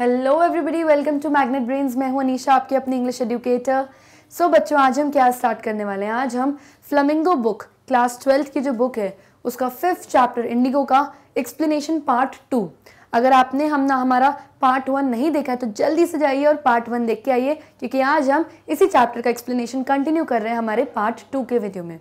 Hello everybody welcome to magnet brains मैं हूं अनीशा आपके अपने इंग्लिश एडुकेटर सो बच्चों आज हम क्या स्टार्ट करने वाले हैं आज हम फ्लमिंगो बुक क्लास ट्वेल्थ की जो बुक है उसका फिफ्थ चैप्टर इंडिगो का एक्सप्लेनेशन पार्ट टू अगर आपने हम ना हमारा पार्ट वन नहीं देखा है तो जल्दी से जाइए और पार्ट वन देख के आइए क्योंकि आज हम इसी चैप्टर का एक्सप्लेनेशन कंटिन्यू कर रहे हैं हमारे पार्ट टू के वीडियो में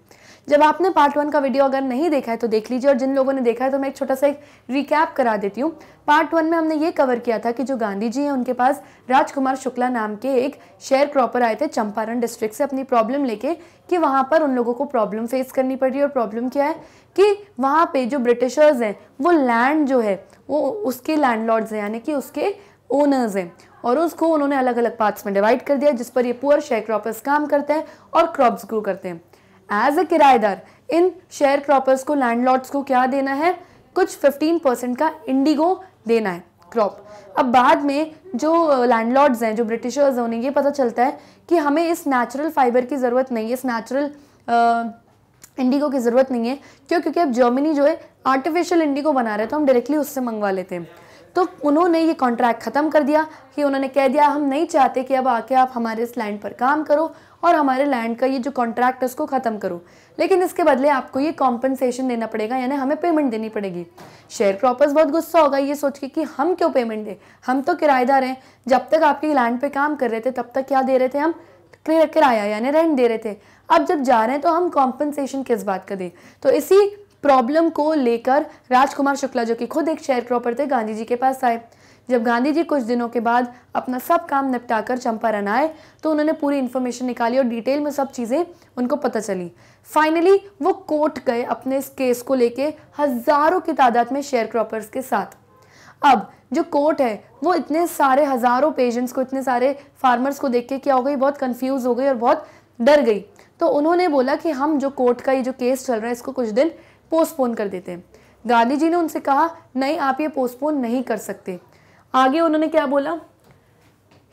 जब आपने पार्ट वन का वीडियो अगर नहीं देखा है तो देख लीजिए और जिन लोगों ने देखा है तो मैं एक छोटा सा एक रिकैप करा देती हूँ पार्ट वन में हमने ये कवर किया था कि जो गांधी जी हैं उनके पास राजकुमार शुक्ला नाम के एक शेयर क्रॉपर आए थे चंपारण डिस्ट्रिक्ट से अपनी प्रॉब्लम लेके कि वहाँ पर उन लोगों को प्रॉब्लम फेस करनी पड़ रही है और प्रॉब्लम क्या है कि वहाँ पर जो ब्रिटिशर्स हैं वो लैंड जो है वो उसके लैंडलॉर्ड्स हैं यानी कि उसके ओनर्स हैं और उसको उन्होंने अलग अलग पार्ट्स में डिवाइड कर दिया जिस पर ये पुअर शेयर क्रॉपर्स काम करते हैं और क्रॉप्स ग्रो करते हैं एज अ किराएदार इन शेयर क्रॉपर्स को लैंडलॉर्ड्स को क्या देना है कुछ 15 परसेंट का इंडिगो देना है क्रॉप अब बाद में जो लैंडलॉर्ड्स हैं जो ब्रिटिशर्स हैं उन्हें ये पता चलता है कि हमें इस नेचुरल फाइबर की ज़रूरत नहीं है इस नेचुरल इंडिगो की ज़रूरत नहीं है क्यों क्योंकि अब जर्मनी जो है आर्टिफिशियल इंडिगो बना रहे तो हम डायरेक्टली उससे मंगवा लेते हैं तो उन्होंने ये कॉन्ट्रैक्ट ख़त्म कर दिया कि उन्होंने कह दिया हम नहीं चाहते कि अब आके आप हमारे इस लैंड पर काम करो और हमारे लैंड का ये जो कॉन्ट्रैक्ट है उसको ख़त्म करो लेकिन इसके बदले आपको ये कॉम्पनसेशन देना पड़ेगा यानी हमें पेमेंट देनी पड़ेगी शेयर क्रॉपर्स बहुत गुस्सा होगा ये सोच के कि हम क्यों पेमेंट दें हम तो किराएदार हैं जब तक आपके लैंड पे काम कर रहे थे तब तक क्या दे रहे थे हम किराया यानी रेंट दे रहे थे अब जब जा रहे हैं तो हम कॉम्पनसेशन किस बात का दें तो इसी प्रॉब्लम को लेकर राजकुमार शुक्ला जो कि खुद एक शेयर क्रॉपर थे गांधी जी के पास आए जब गांधी जी कुछ दिनों के बाद अपना सब काम निपटाकर चंपारण आए तो उन्होंने पूरी इन्फॉर्मेशन निकाली और डिटेल में सब चीज़ें उनको पता चली फाइनली वो कोर्ट गए अपने इस केस को लेके हज़ारों की तादाद में शेयर क्रॉपर्स के साथ अब जो कोर्ट है वो इतने सारे हज़ारों पेजेंट्स को इतने सारे फार्मर्स को देख के क्या हो गई बहुत कन्फ्यूज़ हो गई और बहुत डर गई तो उन्होंने बोला कि हम जो कोर्ट का ये जो केस चल रहा है इसको कुछ दिन पोस्टपोन कर देते हैं गांधी जी ने उनसे कहा नहीं आप ये पोस्टपोन नहीं कर सकते आगे उन्होंने क्या बोला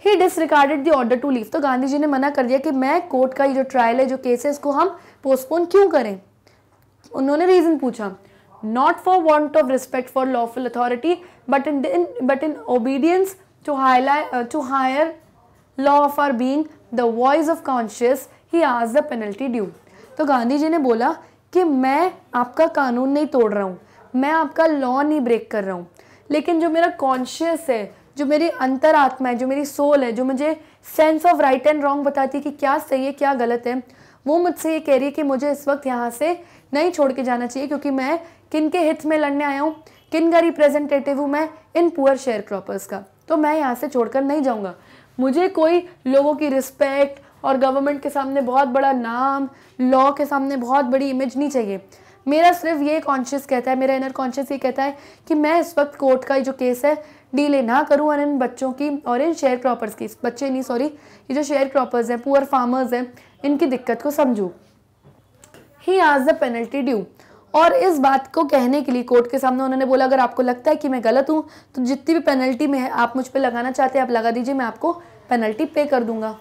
he disregarded the order to leave तो गांधी जी ने मना कर दिया कि मैं कोर्ट का ये जो ट्रायल है जो केस है इसको हम पोस्टपोन क्यों करें उन्होंने रीजन पूछा not for want of respect for lawful authority but in but in obedience to highly to higher law of our being the voice of conscious he आज द पेनल्टी ड्यू तो गांधी जी ने बोला कि मैं आपका कानून नहीं तोड़ रहा हूँ मैं आपका लॉ नहीं ब्रेक कर रहा हूँ लेकिन जो मेरा कॉन्शियस है जो मेरी अंतरात्मा है जो मेरी सोल है जो मुझे sense of right and wrong बताती है कि क्या सही है क्या गलत है वो मुझसे ये कह रही है कि मुझे इस वक्त यहाँ से नहीं छोड़ के जाना चाहिए क्योंकि मैं किन के हित में लड़ने आया हूँ किन का रिप्रेजेंटेटिव हूँ मैं इन पुअर शेयर क्रॉपर्स का तो मैं यहाँ से छोड़कर नहीं जाऊँगा मुझे कोई लोगों की रिस्पेक्ट और गवर्नमेंट के सामने बहुत बड़ा नाम लॉ के सामने बहुत बड़ी इमेज नहीं चाहिए मेरा सिर्फ ये कॉन्शियस कहता है मेरा इनर कॉन्शियस ये कहता है कि मैं इस वक्त कोर्ट का जो केस है डीले ना करूँ और इन बच्चों की और इन शेयर क्रॉपर्स की बच्चे नहीं सॉरी ये जो शेयर क्रॉपर्स हैं पुअर फार्मर्स हैं इनकी दिक्कत को समझूँ ही आज द पेनल्टी ड्यू और इस बात को कहने के लिए कोर्ट के सामने उन्होंने बोला अगर आपको लगता है कि मैं गलत हूँ तो जितनी भी पेनल्टी में है आप मुझ पर लगाना चाहते हैं आप लगा दीजिए मैं आपको पेनल्टी पे कर दूंगा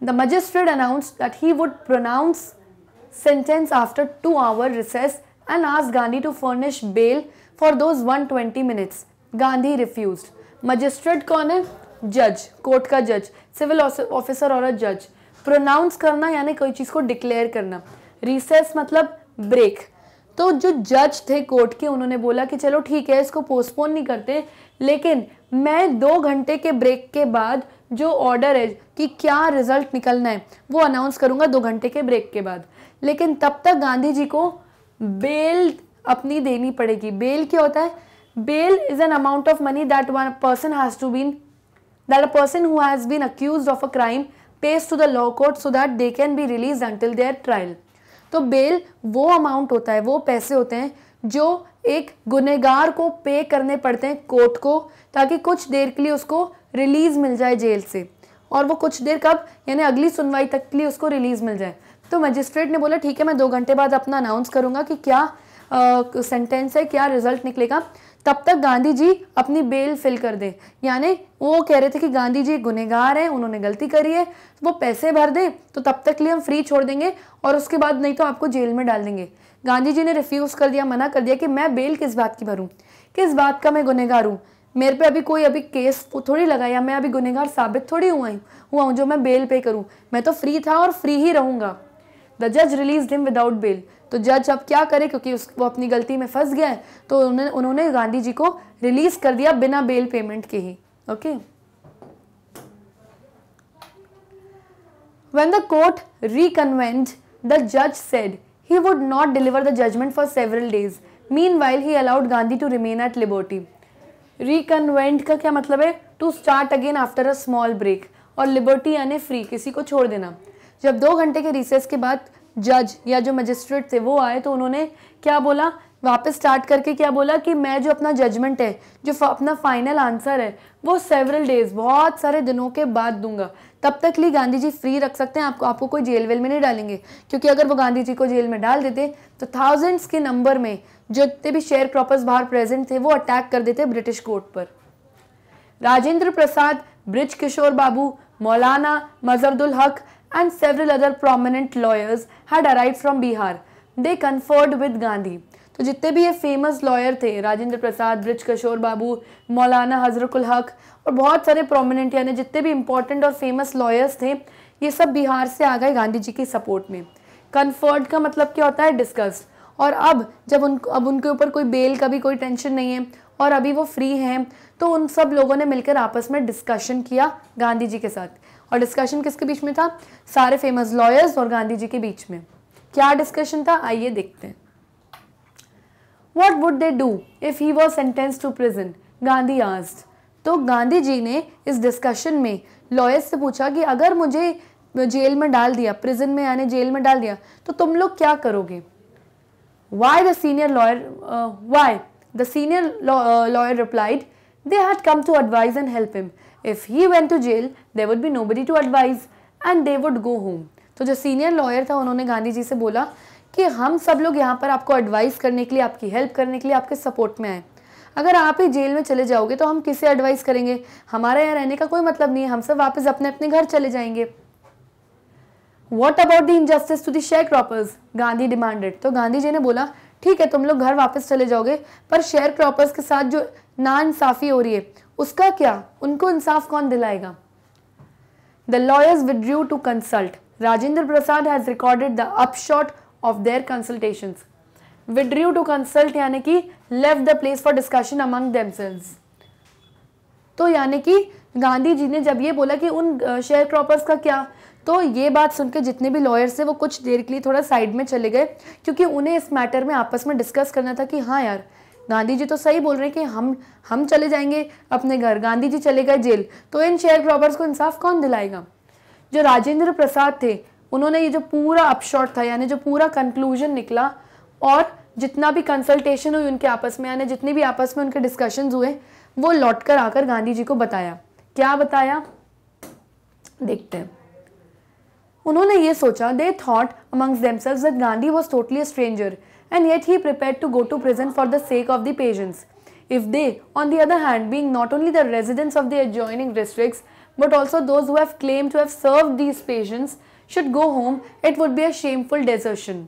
The magistrate announced that he would pronounce sentence after 2 hour recess and asked Gandhi to furnish bail for those 120 minutes. Gandhi refused. Magistrate कौन है जज कोर्ट का जज सिविल ऑफिसर और जज प्रोनाउंस करना यानी कोई चीज़ को डिक्लेयर करना रिसेस मतलब ब्रेक तो जो जज थे कोर्ट के उन्होंने बोला कि चलो ठीक है इसको पोस्टपोन नहीं करते लेकिन मैं दो घंटे के ब्रेक के बाद जो ऑर्डर है कि क्या रिजल्ट निकलना है वो अनाउंस करूंगा दो घंटे के ब्रेक के बाद लेकिन तब तक गांधी जी को बेल अपनी देनी पड़ेगी बेल क्या होता है bail is an amount of money that one person has to been that a person who has been accused of a crime pays to the law court so that they can be release until their trial तो bail वो amount होता है वो पैसे होते हैं जो एक गुनहगार को पे करने पड़ते हैं कोर्ट को ताकि कुछ देर के लिए उसको रिलीज़ मिल जाए जेल से और वो कुछ देर कब यानी अगली सुनवाई तक के लिए उसको रिलीज़ मिल जाए तो मजिस्ट्रेट ने बोला ठीक है मैं दो घंटे बाद अपना अनाउंस करूँगा कि क्या सेंटेंस है क्या रिजल्ट निकलेगा तब तक गांधी जी अपनी बेल फिल कर दें यानी वो कह रहे थे कि गांधी जी गुनहगार हैं उन्होंने गलती करी है वो पैसे भर दें तो तब तक लिए हम फ्री छोड़ देंगे और उसके बाद नहीं तो आपको जेल में डाल देंगे गांधी जी ने रिफ्यूज़ कर दिया मना कर दिया कि मैं बेल किस बात की भरूँ किस बात का मैं गुनहगार हूँ मेरे पे अभी कोई अभी केस थोड़ी लगा या मैं अभी गुनहगार साबित थोड़ी हुआ हूँ हुआ हूँ जो मैं बेल पे करूँ मैं तो फ्री था और फ्री ही रहूँगा द जज रिलीज हिम विदाउट बेल तो जज अब क्या करे क्योंकि उस वो अपनी गलती में फंस गया है तो उन्होंने उन्होंने गांधी जी को रिलीज कर दिया बिना बेल पेमेंट के ही okay when the court reconvened the जज said He would not deliver the judgment for several days. Meanwhile, he allowed Gandhi to remain at liberty. Reconvened का क्या मतलब है to start again after a small break और liberty यानी free किसी को छोड़ देना जब दो घंटे के रिसेस के बाद जज या जो मजिस्ट्रेट थे वो आए तो उन्होंने क्या बोला वापस स्टार्ट करके क्या बोला कि मैं जो अपना जजमेंट है जो अपना फाइनल आंसर है वो सेवरल डेज बहुत सारे दिनों के बाद दूंगा तब तक लिए गांधी जी फ्री रख सकते हैं आपको आपको कोई जेल वेल में नहीं डालेंगे क्योंकि अगर वो गांधी जी को जेल में डाल देते तो थाउजेंड्स के नंबर में जितने भी शेयर क्रॉपर्स बाहर प्रेजेंट थे वो अटैक कर देते ब्रिटिश कोर्ट पर राजेंद्र प्रसाद bridge Kishore Babu Maulana Mazharul Haq and several other prominent lawyers had arrive from Bihar they conferred with Gandhi तो जितने भी ये फेमस लॉयर थे राजेंद्र प्रसाद ब्रिज किशोर बाबू मौलाना हजरकुल हक और बहुत सारे प्रोमिनेंट यानी जितने भी इम्पोर्टेंट और फेमस लॉयर्स थे ये सब बिहार से आ गए गांधी जी की सपोर्ट में कन्फर्ट का मतलब क्या होता है डिस्कस और अब जब उन अब उनके ऊपर कोई बेल का भी कोई टेंशन नहीं है और अभी वो फ्री हैं तो उन सब लोगों ने मिलकर आपस में डिस्कशन किया गांधी जी के साथ और डिस्कशन किसके बीच में था सारे फेमस लॉयर्स और गांधी जी के बीच में क्या डिस्कशन था आइए देखते हैं what would they do if he was sentence to prison Gandhi asked. तो गांधी जी ने इस डिस्कशन में लॉयर्स से पूछा कि अगर मुझे जेल में डाल दिया प्रिजन में यानी जेल में डाल दिया तो तुम लोग क्या करोगे why the senior lawyer why the senior lawyer replied they had come to advise and help him if he went to jail they would be nobody to advise and they would go home तो जो senior lawyer था उन्होंने गांधी जी से बोला कि हम सब लोग यहाँ पर आपको एडवाइस करने के लिए आपकी हेल्प करने के लिए आपके सपोर्ट में आए अगर आप ही जेल में चले जाओगे तो हम किसे एडवाइस करेंगे हमारे यहाँ रहने का कोई मतलब नहीं है हम सब वापस अपने अपने घर चले जाएंगे what about the injustice to their croppers Gandhi demanded तो गांधी जी ने बोला ठीक है तुम लोग घर वापस चले जाओगे पर शेयर क्रॉपर्स के साथ जो नाइंसाफ़ी हो रही है उसका क्या उनको इंसाफ कौन दिलाएगा the lawyers withdrew to consult Rajendra Prasad has recorded the upshot of their consultation withdrew to consult यानी कि leave the place for discussion among themselves तो यानी कि गांधी जी ने जब ये बोला कि उन शेयर क्रॉपर्स का क्या तो ये बात सुन के जितने भी लॉयर्स थे वो कुछ देर के लिए थोड़ा साइड में चले गए क्योंकि उन्हें इस मैटर में आपस में डिस्कस करना था कि हाँ यार गांधी जी तो सही बोल रहे हैं कि हम हम चले जाएंगे अपने घर गांधी जी चले गए जेल तो इन शेयर क्रॉपर्स को इंसाफ कौन दिलाएगा जो राजेंद्र प्रसाद थे उन्होंने ये जो पूरा अपशॉट था यानी जो पूरा कंक्लूजन निकला और जितना भी कंसल्टेशन हुई उनके आपस में यानी जितनी भी आपस में उनके डिस्कशंस हुए वो लौट कर आकर गांधी जी को बताया क्या बताया देखते हैं उन्होंने ये सोचा they thought amongst themselves that Gandhi was totally a stranger and yet he prepare to go to prison for the sake of the peasants if they on the other hand being not only the residents of the adjoining district but also those who claim to have serve these patients should go home it would be a shameful desertion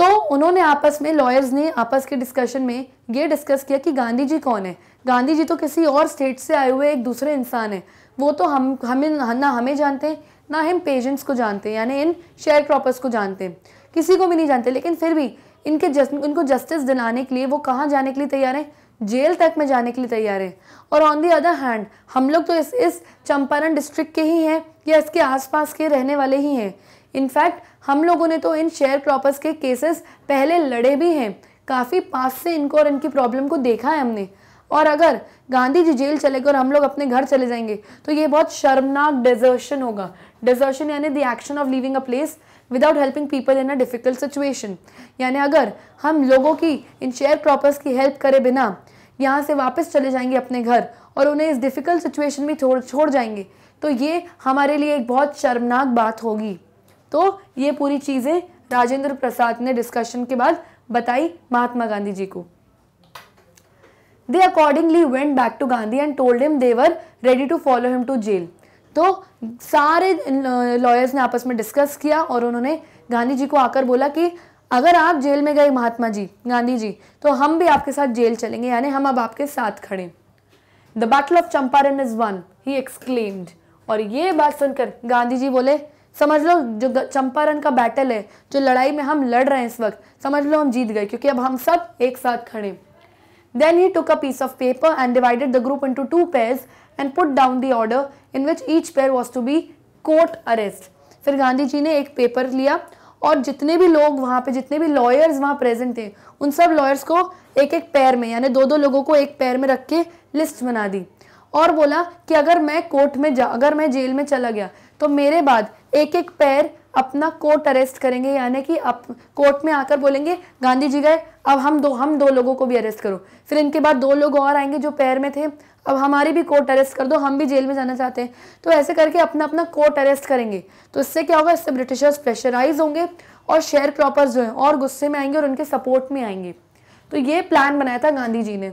तो उन्होंने आपस में lawyers ने आपस के discussion में ये discuss किया कि गांधी जी कौन है गांधी जी तो किसी और स्टेट से आए हुए एक दूसरे इंसान है वो तो हम हमें ना हमें जानते हैं ना हम पेजेंट्स को जानते हैं यानी इन शेयर क्रॉपर्स को जानते हैं किसी को भी नहीं जानते लेकिन फिर भी इनके जस इनको जस्टिस दिलाने के लिए वो कहाँ जाने के लिए तैयार हैं जेल तक में जाने के लिए तैयार हैं और ऑन दी अदर हैंड हम लोग तो इस इस चंपारण डिस्ट्रिक्ट के ही हैं या इसके आसपास के रहने वाले ही हैं इनफैक्ट हम लोगों ने तो इन शेयर क्रॉपर्स के केसेस पहले लड़े भी हैं काफ़ी पास से इनको और इनकी प्रॉब्लम को देखा है हमने और अगर गांधी जी जेल चले गए और हम लोग अपने घर चले जाएंगे तो ये बहुत शर्मनाक डिजर्शन होगा डिजर्शन यानी the action of leaving a place without helping people in a difficult situation यानी अगर हम लोगों की इन शेयर क्रॉपर्स की हेल्प करे बिना यहाँ से वापस चले जाएंगे अपने घर और उन्हें इस डिफ़िकल्ट सिचुएशन में छोड़ छोड़ जाएंगे तो ये हमारे लिए एक बहुत शर्मनाक बात होगी तो ये पूरी चीज़ें राजेंद्र प्रसाद ने डिस्कशन के बाद बताई महात्मा गांधी जी को they accordingly went back to Gandhi and told him they were ready to follow him to jail तो सारे लॉयर्स ने आपस में डिस्कस किया और उन्होंने गांधी जी को आकर बोला कि अगर आप जेल में गए महात्मा जी गांधी जी तो हम भी आपके साथ जेल चलेंगे यानी हम अब आपके साथ खड़े the battle of Champaran is won he exclaimed और ये बात सुनकर गांधी जी बोले समझ लो जो चंपारण का बैटल है जो लड़ाई में हम लड़ रहे हैं इस वक्त समझ लो हम जीत गए क्योंकि अब हम सब एक साथ खड़े then he took a piece of paper and divided the group into two pairs and put down the order in which each pair was to be court arrest फिर गांधी जी ने एक पेपर लिया और जितने भी लोग वहाँ पे जितने भी लॉयर्स वहाँ प्रेजेंट थे उन सब लॉयर्स को एक एक पैर में यानी दो दो लोगों को एक पैर में रख के लिस्ट बना दी और बोला कि अगर मैं कोर्ट में जा अगर मैं जेल में चला गया तो मेरे बाद एक एक पैर अपना कोर्ट अरेस्ट करेंगे यानी कि अप कोर्ट में आकर बोलेंगे गांधी जी गए अब हम दो हम दो लोगों को भी अरेस्ट करो फिर इनके बाद दो लोग और आएंगे जो पैर में थे अब हमारी भी कोर्ट अरेस्ट कर दो हम भी जेल में जाना चाहते हैं तो ऐसे करके अपना अपना कोर्ट अरेस्ट करेंगे तो इससे क्या होगा इससे ब्रिटिशर्स प्रेशराइज होंगे और शेयर क्रॉपर्स जो हैं और गुस्से में आएंगे और उनके सपोर्ट में आएंगे तो ये प्लान बनाया था गांधी जी ने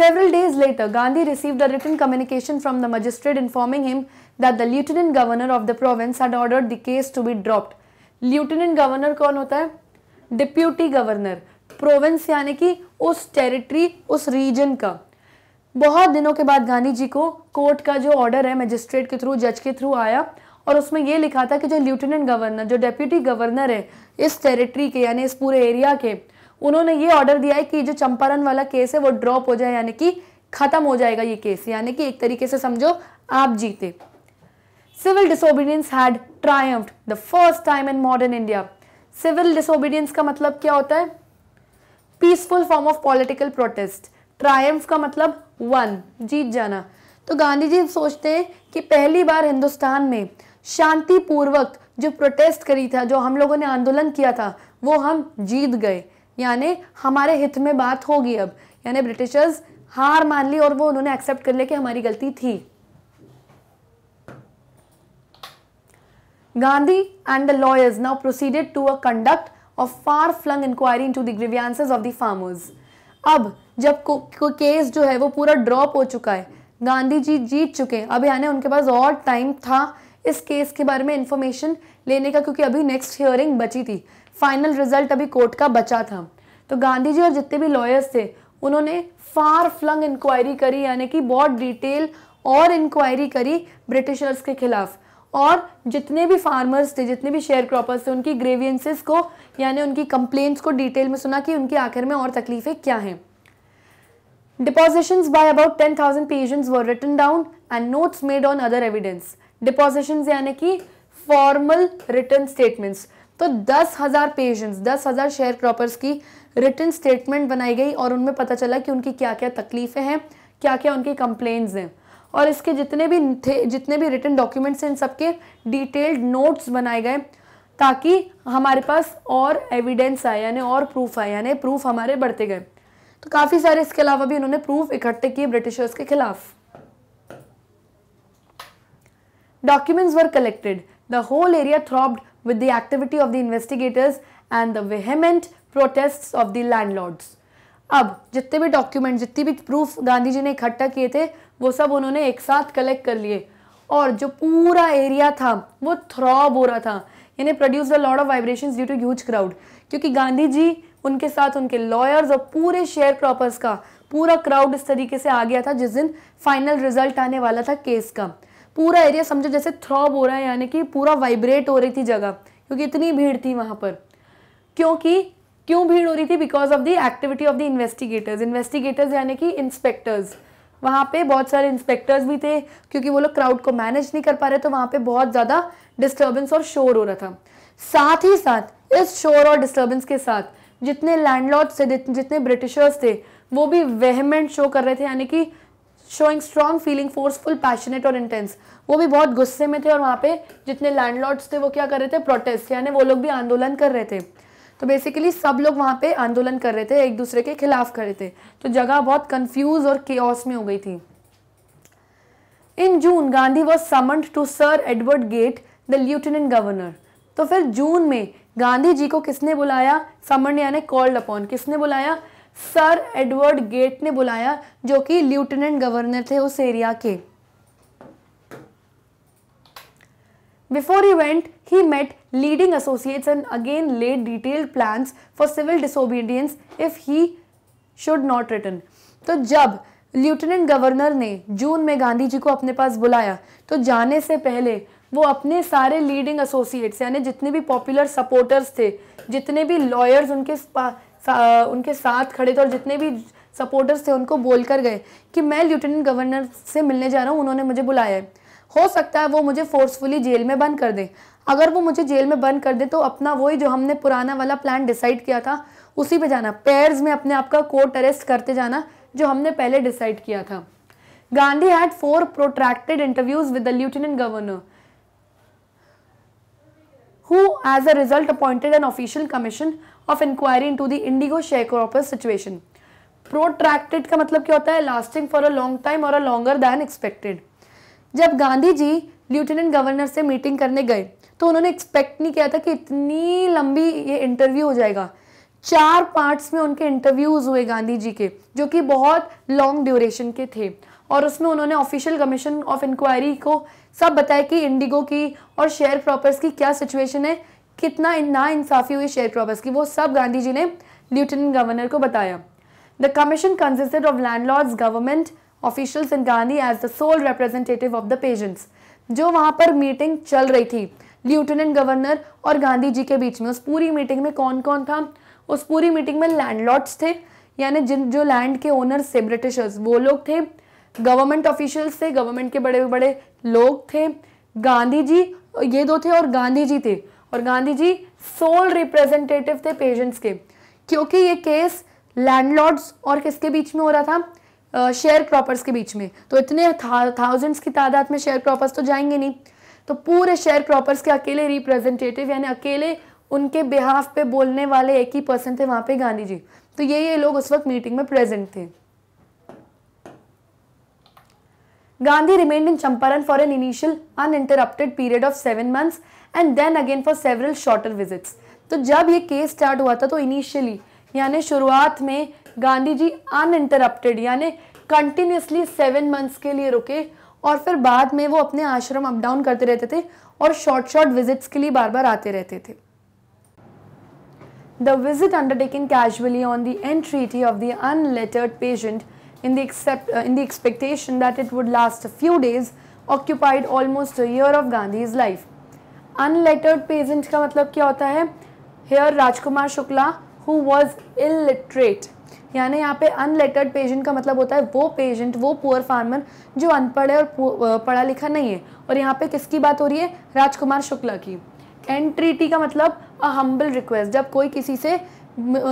Several days later, Gandhi received a written communication from the magistrate informing him that the lieutenant governor of the province had ordered the case to be dropped. Lieutenant governor कौन होता है डिप्यूटी गवर्नर प्रोविंस यानी कि उस territory उस reason का बहुत दिनों के बाद गांधी जी को कोर्ट का जो ऑर्डर है मजिस्ट्रेट के थ्रू जज के थ्रू आया और उसमें ये लिखा था कि जो लेफ्टिनेंट गवर्नर जो डेप्यूटी गवर्नर है इस टेरिटरी के यानी इस पूरे एरिया के उन्होंने ये ऑर्डर दिया है कि जो चंपारण वाला केस है वो ड्रॉप हो जाए यानी कि खत्म हो जाएगा ये केस यानी कि एक तरीके से समझो आप जीते civil disobedience had triumphed the first time in modern India civil disobedience का मतलब क्या होता है peaceful form of political protest triumph का मतलब वन जीत जाना तो गांधी जी सोचते हैं कि पहली बार हिंदुस्तान में शांतिपूर्वक जो प्रोटेस्ट करी था जो हम लोगों ने आंदोलन किया था वो हम जीत गए यानी हमारे हित में बात होगी अब यानी ब्रिटिशर्स हार मान ली और वो उन्होंने एक्सेप्ट कर लिया कि हमारी गलती थी Gandhi and the lawyers now proceeded to a conduct of far flung inquiry into grievances of the farmers अब जब को, को केस जो है वो पूरा ड्रॉप हो चुका है गांधी जी जीत चुके हैं अब यानी उनके पास और टाइम था इस केस के बारे में इंफॉर्मेशन लेने का क्योंकि अभी नेक्स्ट हियरिंग बची थी फाइनल रिजल्ट अभी कोर्ट का बचा था तो गांधी जी और जितने भी लॉयर्स थे उन्होंने फार फ्लंग इंक्वायरी करी यानी कि बहुत डिटेल और इंक्वायरी करी ब्रिटिशर्स के खिलाफ और जितने भी फार्मर्स थे जितने भी शेयर क्रॉपर्स थे उनकी ग्रेवियंसिस को यानी उनकी कंप्लेंट्स को डिटेल में सुना कि उनकी आखिर में और तकलीफें क्या हैं deposition by about ten thousand peasants were written down and notes made on other evidence depositions यानी कि फॉर्मल रिटर्न स्टेटमेंट्स तो दस हज़ार पेशेंट्स दस हज़ार शेयर क्रॉपर्स की रिटर्न स्टेटमेंट बनाई गई और उनमें पता चला कि उनकी क्या क्या तकलीफ़ें हैं क्या क्या उनकी कंप्लेन हैं और इसके जितने भी थे जितने भी रिटर्न डॉक्यूमेंट्स हैं इन सबके डिटेल्ड नोट्स बनाए गए ताकि हमारे पास और एविडेंस आए यानी और प्रूफ आए यानी प्रूफ हमारे बढ़ते गए तो काफ़ी सारे इसके अलावा भी उन्होंने प्रूफ इकट्ठे किए ब्रिटिशर्स के खिलाफ documents were collected the whole area throbbed with the activity of the investigators and the vehement protests of the landlords. अब जितने भी डॉक्यूमेंट जितने भी प्रूफ गांधी जी ने इकट्ठा किए थे वो सब उन्होंने एक साथ कलेक्ट कर लिए और जो पूरा एरिया था वो थ्रॉब हो रहा था यानी produce the lord of vibration due to huge crowd क्योंकि गांधी जी उनके साथ उनके लॉयर्स और पूरे शेयर क्रॉपर्स का पूरा क्राउड इस तरीके से आ गया था जिस दिन फाइनल रिजल्ट आने वाला था केस का पूरा एरिया समझो जैसे थ्रॉब हो रहा है यानी कि पूरा वाइब्रेट हो रही थी जगह क्योंकि इतनी भीड़ थी वहां पर क्योंकि क्यों भीड़ हो रही थी because of the activity of the investigators investigators यानी कि इंस्पेक्टर्स वहाँ पे बहुत सारे इंस्पेक्टर्स भी थे क्योंकि वो लोग क्राउड को मैनेज नहीं कर पा रहे तो वहाँ पे बहुत ज़्यादा डिस्टर्बेंस और शोर हो रहा था साथ ही साथ इस शोर और डिस्टर्बेंस के साथ जितने लैंडलॉर्ड्स थे जितने ब्रिटिशर्स थे वो भी वेहमेंट शो कर रहे थे यानी कि showing strong feeling forceful passionate और इंटेंस वो भी बहुत गुस्से में थे और वहाँ पे जितने लैंडलॉर्ड्स थे वो क्या कर रहे थे प्रोटेस्ट यानी वो लोग भी आंदोलन कर रहे थे तो बेसिकली सब लोग वहाँ पे आंदोलन कर रहे थे एक दूसरे के खिलाफ कर रहे थे तो जगह बहुत कंफ्यूज और केस में हो गई थी in June Gandhi was summoned to sir Edward Gait the lieutenant governor तो फिर जून में गांधी जी को किसने बुलाया समंड यानी कॉल्ड अपॉन किसने बुलाया सर एडवर्ड गेट ने बुलाया जो कि लेफ्टिनेंट गवर्नर थे उस एरिया के before event he met leading associates and again laid detailed detailed for civil disobedience if he should not return तो जब लेफ्टिनेंट गवर्नर ने जून में गांधी जी को अपने पास बुलाया तो जाने से पहले वो अपने सारे लीडिंग एसोसिएट्स यानी जितने भी पॉपुलर सपोर्टर्स थे जितने भी लॉयर्स उनके सा, उनके साथ खड़े थे और जितने भी सपोर्टर्स थे उनको बोल कर गए कि मैं लेफ्टिनेंट गवर्नर से मिलने जा रहा हूँ उन्होंने मुझे बुलाया है हो सकता है वो मुझे फोर्सफुली जेल में बंद कर दे अगर वो मुझे जेल में बंद कर दे तो अपना वही जो हमने पुराना वाला प्लान डिसाइड किया था उसी पे जाना पेयर्स में अपने आप का कोर्ट अरेस्ट करते जाना जो हमने पहले डिसाइड किया था Gandhi had four protracted interviews with the lieutenant governor who as a result appointed an official commission of inquiry into the indigo share situation protracted का मतलब क्या होता है lasting for a long time और अ लॉन्गर दैन एक्सपेक्टेड जब Gandhi ji lieutenant governor से meeting करने गए तो उन्होंने एक्सपेक्ट नहीं किया था कि इतनी लंबी ये इंटरव्यू हो जाएगा चार पार्ट्स में उनके इंटरव्यूज हुए गांधी जी के जो कि बहुत लॉन्ग ड्यूरेशन के थे और उसमें उन्होंने ऑफिशियल कमीशन ऑफ इंक्वायरी को सब बताया कि इंडिगो की और शेयर प्रॉपर्स की क्या सिचुएशन है कितना ना इंसाफी हुई शेयर क्रॉपर्स की वो सब गांधी जी ने लेफ्टिनेंट गवर्नर को बताया the commission consisted of landlords government officials in Gandhi as the sole representative of the peasants जो वहाँ पर मीटिंग चल रही थी लेफ्टिनेंट गवर्नर और गांधी जी के बीच में उस पूरी मीटिंग में कौन कौन था उस पूरी मीटिंग में लैंडलॉर्ड्स थे यानी जिन जो लैंड के ओनर्स थे ब्रिटिशर्स वो लोग थे गवर्नमेंट ऑफिशियल्स थे गवर्नमेंट के बड़े बड़े लोग थे गांधी जी ये दो थे और गांधी जी थे और गांधी जी सोल रिप्रेजेंटेटिव थे पेशेंट्स के क्योंकि ये केस लैंडलॉर्ड्स और किसके बीच में हो रहा था शेयर uh, क्रॉपर्स के बीच में तो इतने था, थाउजेंड्स की तादाद में शेयर क्रॉपर्स तो जाएंगे नहीं तो पूरे शेयर क्रॉपर्स के अकेले रिप्रेजेंटेटिव यानी अकेले उनके बिहाफ पे बोलने वाले एक ही पर्सन थे वहाँ पे गांधी जी तो ये ये लोग उस वक्त मीटिंग में प्रेजेंट थे Gandhi remained in Champaran for an initial uninterrupted period of seven months and then again for several shorter visits. तो जब ये केस स्टार्ट हुआ था तो इनिशियली यानी शुरुआत में गांधी जी अनइंटरप्टेड यानी कंटिन्यूसली सेवन मंथ्स के लिए रुके और फिर बाद में वो अपने आश्रम अप डाउन करते रहते थे और शॉर्ट शॉर्ट विजिट्स के लिए बार बार आते रहते थे the visit undertaking casually on the entreaty of the unlettered patient in the, accept, uh, in the expectation that it would last a few days, occupied almost a year of Gandhi's life. Unlettered peasant का मतलब क्या होता है Here Rajkumar Shukla who was illiterate. यानी यहाँ पे unlettered patient का मतलब होता है वो पेशेंट वो पुअर फार्मर जो अनपढ़ है और पढ़ा लिखा नहीं है और यहाँ पे किसकी बात हो रही है राजकुमार शुक्ला की एंट्रीटी का मतलब अ हम्बल रिक्वेस्ट जब कोई किसी से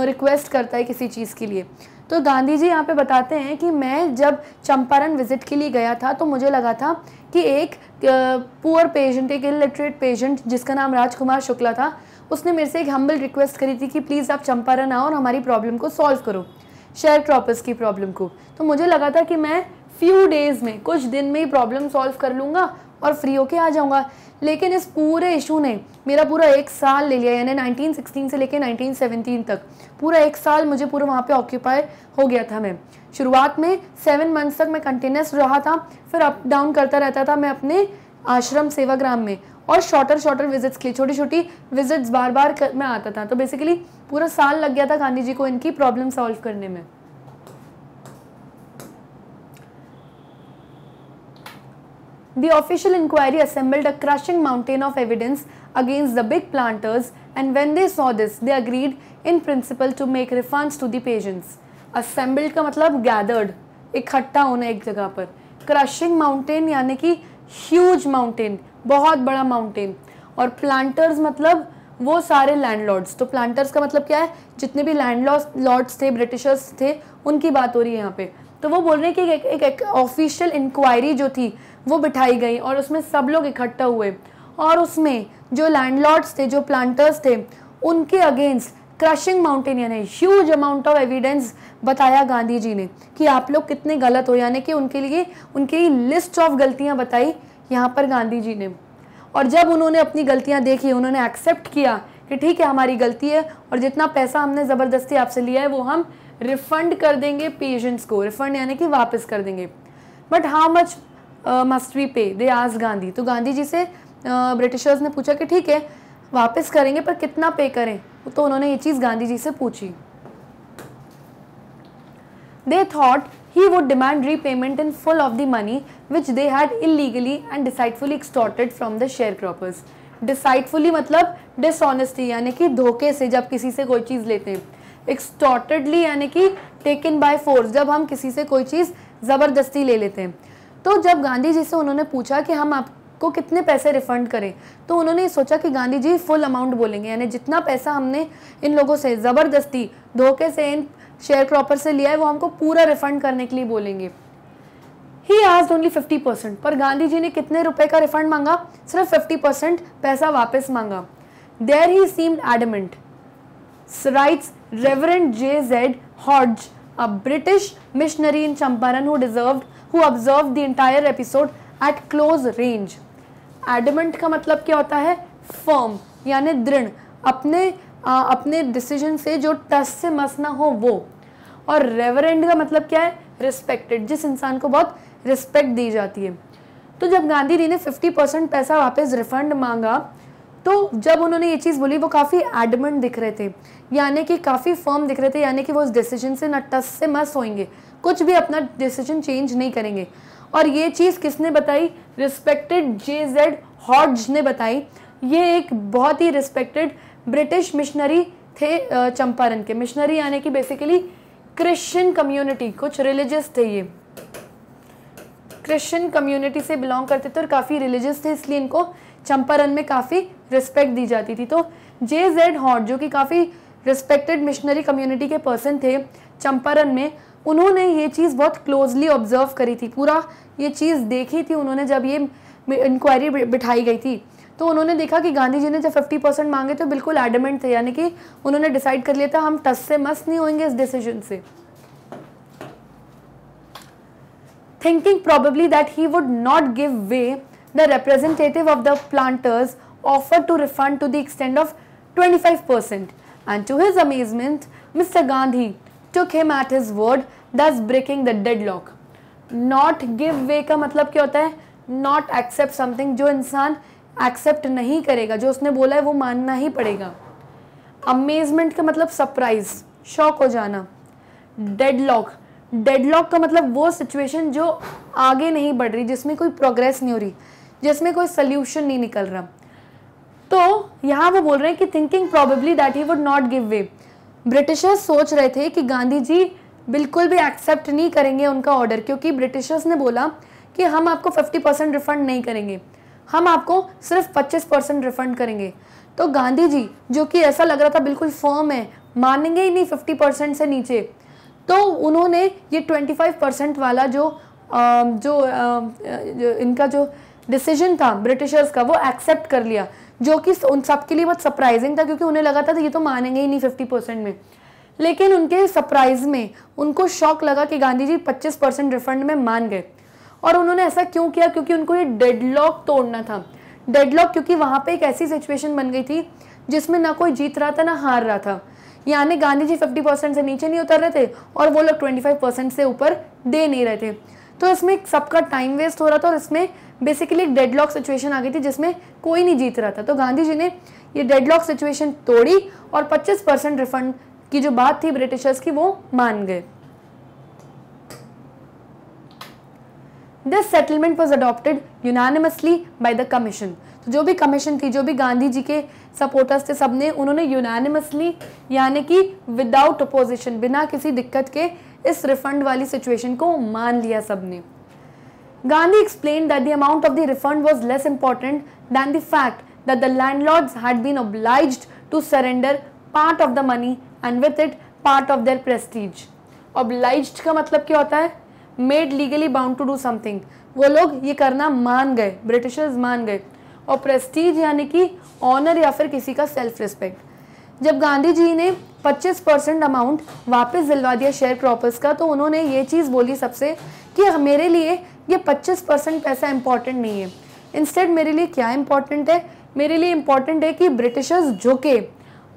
रिक्वेस्ट करता है किसी चीज़ के लिए तो गांधी जी यहाँ पे बताते हैं कि मैं जब चंपारण विजिट के लिए गया था तो मुझे लगा था कि एक पुअर पेशेंट एक इलिटरेट पेशेंट जिसका नाम राजकुमार शुक्ला था उसने मेरे से एक हम्बल रिक्वेस्ट करी थी कि प्लीज़ आप चंपारण आओ और हमारी प्रॉब्लम को सॉल्व करो शेयर क्रॉपर्स की प्रॉब्लम को तो मुझे लगा था कि मैं फ्यू डेज़ में कुछ दिन में ही प्रॉब्लम सॉल्व कर लूँगा और फ्री होके आ जाऊँगा लेकिन इस पूरे इशू ने मेरा पूरा एक साल ले लिया यानी 1916 से लेकर 1917 तक पूरा एक साल मुझे पूरा वहाँ पे ऑक्यूपाई हो गया था मैं शुरुआत में सेवन मंथ्स तक मैं कंटिन्यूस रहा था फिर अप डाउन करता रहता था मैं अपने आश्रम सेवाग्राम में और शॉर्टर शॉर्टर विजिट्स के लिए छोटी छोटी विजिट्स बार बार कर, मैं आता था तो बेसिकली पूरा साल लग गया था गांधी जी को इनकी प्रॉब्लम सॉल्व करने में the official inquiry assembled a crushing mountain of evidence against the big planters and when they saw this, they agreed in principle to make refunds to the patients. Assembled ka matlab gathered, इकट्ठा होना एक जगह पर crushing mountain यानी कि huge mountain बहुत बड़ा mountain और प्लांटर्स मतलब वो सारे लैंडलॉर्ड्स तो प्लांटर्स का मतलब क्या है जितने भी लैंड लॉर्ड्स थे ब्रिटिशर्स थे उनकी बात हो रही है यहाँ पे तो वो बोल रहे हैं कि एक ऑफिशियल इंक्वायरी जो थी वो बिठाई गई और उसमें सब लोग इकट्ठा हुए और उसमें जो लैंडलॉर्ड्स थे जो प्लांटर्स थे उनके अगेंस्ट क्रशिंग माउंटेनियर है ह्यूज अमाउंट ऑफ एविडेंस बताया गांधी जी ने कि आप लोग कितने गलत हो यानी कि उनके लिए उनकी लिस्ट ऑफ गलतियां बताई यहाँ पर गांधी जी ने और जब उन्होंने अपनी गलतियाँ देखी उन्होंने एक्सेप्ट किया कि ठीक है हमारी गलती है और जितना पैसा हमने ज़बरदस्ती आपसे लिया है वो हम रिफंड कर देंगे पेशेंट्स को रिफंड यानी कि वापस कर देंगे but how much must we pay they आज गांधी तो गांधी जी से ब्रिटिशर्स ने पूछा कि ठीक है वापस करेंगे पर कितना पे करें तो उन्होंने ये चीज गांधी जी से पूछी they thought he would demand repayment in full of the money which they had illegally and deceitfully extorted from the sharecroppers deceitfully मतलब डिसऑनेस्टी यानी कि धोखे से जब किसी से कोई चीज लेते हैं एक्सटॉर्टेडली यानी कि टेकन बाय फोर्स जब हम किसी से कोई चीज जबरदस्ती ले लेते हैं तो जब गांधी जी से उन्होंने पूछा कि हम आपको कितने पैसे रिफंड करें तो उन्होंने सोचा कि गांधी जी फुल अमाउंट बोलेंगे यानी जितना पैसा हमने इन लोगों से ज़बरदस्ती धोखे से इन शेयर क्रॉपर से लिया है वो हमको पूरा रिफंड करने के लिए बोलेंगे ही आज ओनली फिफ्टी परसेंट पर गांधी जी ने कितने रुपए का रिफंड मांगा सिर्फ फिफ्टी परसेंट पैसा वापस मांगा there he seemed adamant write reverend J Z Hodge a British missionary in Champaran who observed who observed the entire episode at close range. Adamant का मतलब क्या होता है firm यानी दृढ़ अपने आ, अपने डिसीजन से जो टस से मस ना हो वो और रेवरेंड का मतलब क्या है रिस्पेक्टेड जिस इंसान को बहुत रिस्पेक्ट दी जाती है तो जब गांधी जी ने 50 परसेंट पैसा वापस रिफंड मांगा तो जब उन्होंने ये चीज़ बोली वो काफ़ी एडमेंट दिख रहे थे यानी कि काफ़ी फर्म दिख रहे थे यानी कि वो उस डिसीजन से न टस से मस होएंगे कुछ भी अपना डिसीजन चेंज नहीं करेंगे और ये चीज़ किसने बताई रिस्पेक्टेड जे जेड हॉर्ज ने बताई ये एक बहुत ही रिस्पेक्टेड ब्रिटिश मिशनरी थे चंपारण के मिशनरी यानी कि बेसिकली क्रिश्चियन कम्युनिटी कुछ रिलीजियस थे ये क्रिश्चियन कम्युनिटी से बिलोंग करते थे और काफ़ी रिलीजियस थे इसलिए इनको चंपारण में काफ़ी रिस्पेक्ट दी जाती थी तो जे जेड हॉट जो कि काफ़ी रिस्पेक्टेड मिशनरी कम्युनिटी के पर्सन थे चंपारण में उन्होंने ये चीज़ बहुत क्लोजली ऑब्जर्व करी थी पूरा ये चीज़ देखी थी उन्होंने जब ये इंक्वायरी बिठाई गई थी तो उन्होंने देखा कि गांधी जी ने जब 50 परसेंट मांगे तो बिल्कुल एडमेंट थे यानी कि उन्होंने डिसाइड कर लिया था हम टस से मस्त नहीं होंगे इस डिसीजन से thinking probably that he would not give way the representative of the planters offered to refund to the extent of 25% and to his amazement, Mr. Gandhi took him at his word thus breaking the deadlock. Not give way का मतलब क्या होता है Not accept something जो इंसान accept नहीं करेगा जो उसने बोला है वो मानना ही पड़ेगा amazement का मतलब surprise shock हो जाना deadlock डेडलॉक का मतलब वो सिचुएशन जो आगे नहीं बढ़ रही जिसमें कोई प्रोग्रेस नहीं हो रही जिसमें कोई सल्यूशन नहीं निकल रहा तो यहाँ वो बोल रहे हैं कि thinking probably that he would not give way britishers सोच रहे थे कि गांधी जी बिल्कुल भी एक्सेप्ट नहीं करेंगे उनका ऑर्डर क्योंकि ब्रिटिशर्स ने बोला कि हम आपको 50 परसेंट रिफंड नहीं करेंगे हम आपको सिर्फ 25 परसेंट रिफंड करेंगे तो गांधी जी जो कि ऐसा लग रहा था बिल्कुल फॉर्म है मानेंगे ही नहीं 50 परसेंट से नीचे तो उन्होंने ये 25 परसेंट वाला जो आ, जो, आ, जो इनका जो डिसीजन था ब्रिटिशर्स का वो एक्सेप्ट कर लिया जो कि उन सबके लिए बहुत सरप्राइजिंग था क्योंकि उन्हें लगा था ये तो मानेंगे ही नहीं फिफ्टी परसेंट में लेकिन उनके सरप्राइज में उनको शौक लगा कि गांधी जी पच्चीस परसेंट रिफंड में मान गए और उन्होंने ऐसा क्यों किया क्योंकि उनको ये डेडलॉक तोड़ना था डेडलॉक क्योंकि वहाँ पे एक ऐसी सिचुएशन बन गई थी जिसमें ना कोई जीत रहा था ना हार रहा था यानी गांधी जी फिफ्टी परसेंट से नीचे नहीं उतर रहे थे और वो लोग ट्वेंटी फाइव परसेंट से ऊपर दे नहीं रहे थे तो इसमें सबका टाइम वेस्ट हो रहा था और इसमें बेसिकली एक डेडलॉक सिचुएशन आ गई थी जिसमें कोई नहीं जीत रहा था तो गांधी जी ने ये डेडलॉक सिचुएशन तोड़ी और 25 परसेंट रिफंड की जो बात थी ब्रिटिशर्स की वो मान गए this settlement was adopted unanimously by the commission तो जो भी कमीशन थी जो भी गांधी जी के सपोर्टर्स थे सबने उन्होंने यूनानिमसली यानी कि विदाउट अपोजिशन बिना किसी दिक्कत के इस रिफंड वाली सिचुएशन को मान लिया सबने Gandhi explained that the amount of the refund was less important than the fact that the landlords had been obliged to surrender part of the money and with it part of their prestige. Obliged का मतलब क्या होता है Made legally bound to do something. वो लोग ये करना मान गए Britishers मान गए और prestige यानी कि ऑनर या फिर किसी का self respect. जब गांधी जी ने 25 परसेंट अमाउंट वापस दिलवा दिया शेयर क्रॉपर्स का तो उन्होंने ये चीज़ बोली सबसे कि मेरे लिए ये 25 परसेंट पैसा इंपॉर्टेंट नहीं है इंस्टेड मेरे लिए क्या इम्पॉर्टेंट है मेरे लिए इम्पॉर्टेंट है कि ब्रिटिशर्स झुके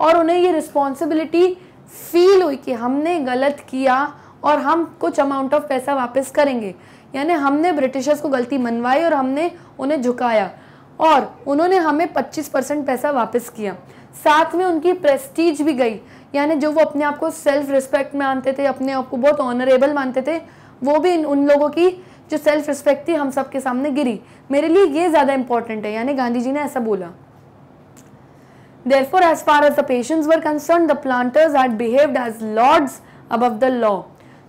और उन्हें ये रिस्पॉन्सिबिलिटी फील हुई कि हमने गलत किया और हम कुछ अमाउंट ऑफ पैसा वापस करेंगे यानी हमने ब्रिटिशर्स को गलती मनवाई और हमने उन्हें झुकाया और उन्होंने हमें 25 परसेंट पैसा वापस किया साथ में उनकी प्रेस्टीज भी गई यानी जो वो अपने आप को सेल्फ रिस्पेक्ट मानते थे अपने आप को बहुत ऑनरेबल मानते थे वो भी उन लोगों की जो सेल्फ रिस्पेक्ट थी हम सब के सामने गिरी मेरे लिए ये ज़्यादा इंपॉर्टेंट है यानी गांधी जी ने ऐसा बोला therefore as far as patients were concern the planters had behaved as lords above the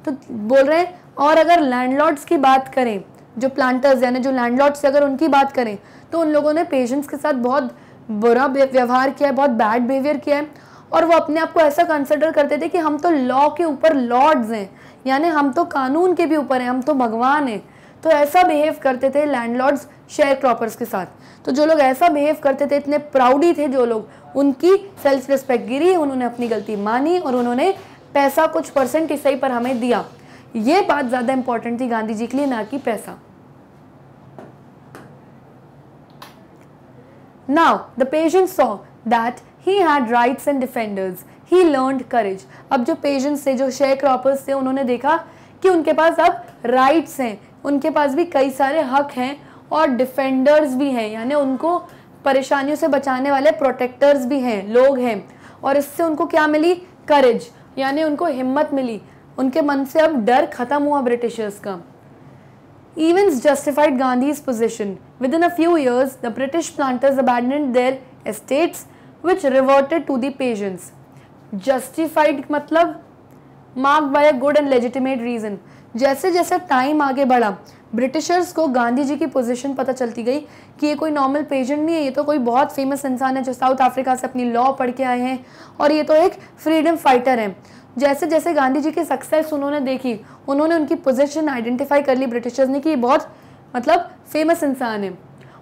तो बोल रहे हैं और अगर लैंडलॉर्ड्स की बात करें जो प्लांटर्स यानी जो लैंडलॉर्ड्स अगर उनकी बात करें तो उन लोगों ने पेशेंट्स के साथ बहुत बुरा व्यवहार किया है बहुत बैड बिहेवियर किया है और वो अपने आप को ऐसा कंसिडर करते थे कि हम तो लॉ के ऊपर लॉर्ड्स हैं यानी हम तो कानून के भी ऊपर हैं हम तो भगवान हैं तो ऐसा बिहेव करते थे लैंडलॉर्ड्स शेयर क्रॉपर्स के साथ तो जो लोग ऐसा बिहेव करते थे इतने प्राउडी थे जो लोग उनकी सेल्फ रिस्पेक्ट गिरी उन्होंने अपनी गलती मानी और उन्होंने पैसा कुछ परसेंट सही पर हमें दिया ये बात ज़्यादा इंपॉर्टेंट थी गांधी जी के लिए ना कि पैसा now the patient saw that he had rights and defenders he learn courage अब जो पेशेंट्स थे जो शेयर क्रॉपर्स थे उन्होंने देखा कि उनके पास अब राइट्स हैं उनके पास भी कई सारे हक हैं और डिफेंडर्स भी हैं यानी उनको परेशानियों से बचाने वाले प्रोटेक्टर्स भी हैं लोग हैं और इससे उनको क्या मिली करेज यानी उनको हिम्मत मिली उनके मन से अब डर खत्म हुआ ब्रिटिशर्स का events justified Gandhi position within a few years the British planters abandoned their estates which reverted to देशंस जस्टिफाइड मतलब mark by a good and legitimate reason जैसे जैसे टाइम आगे बढ़ा ब्रिटिशर्स को गांधी जी की पोजीशन पता चलती गई कि ये कोई नॉर्मल पेजेंट नहीं है ये तो कोई बहुत फेमस इंसान है जो साउथ अफ्रीका से अपनी लॉ पढ़ के आए हैं और ये तो एक फ्रीडम फाइटर है जैसे जैसे गांधी जी की सक्सेस उन्होंने देखी उन्होंने उनकी पोजीशन आइडेंटिफाई कर ली ब्रिटिशर्स ने कि ये बहुत मतलब फेमस इंसान है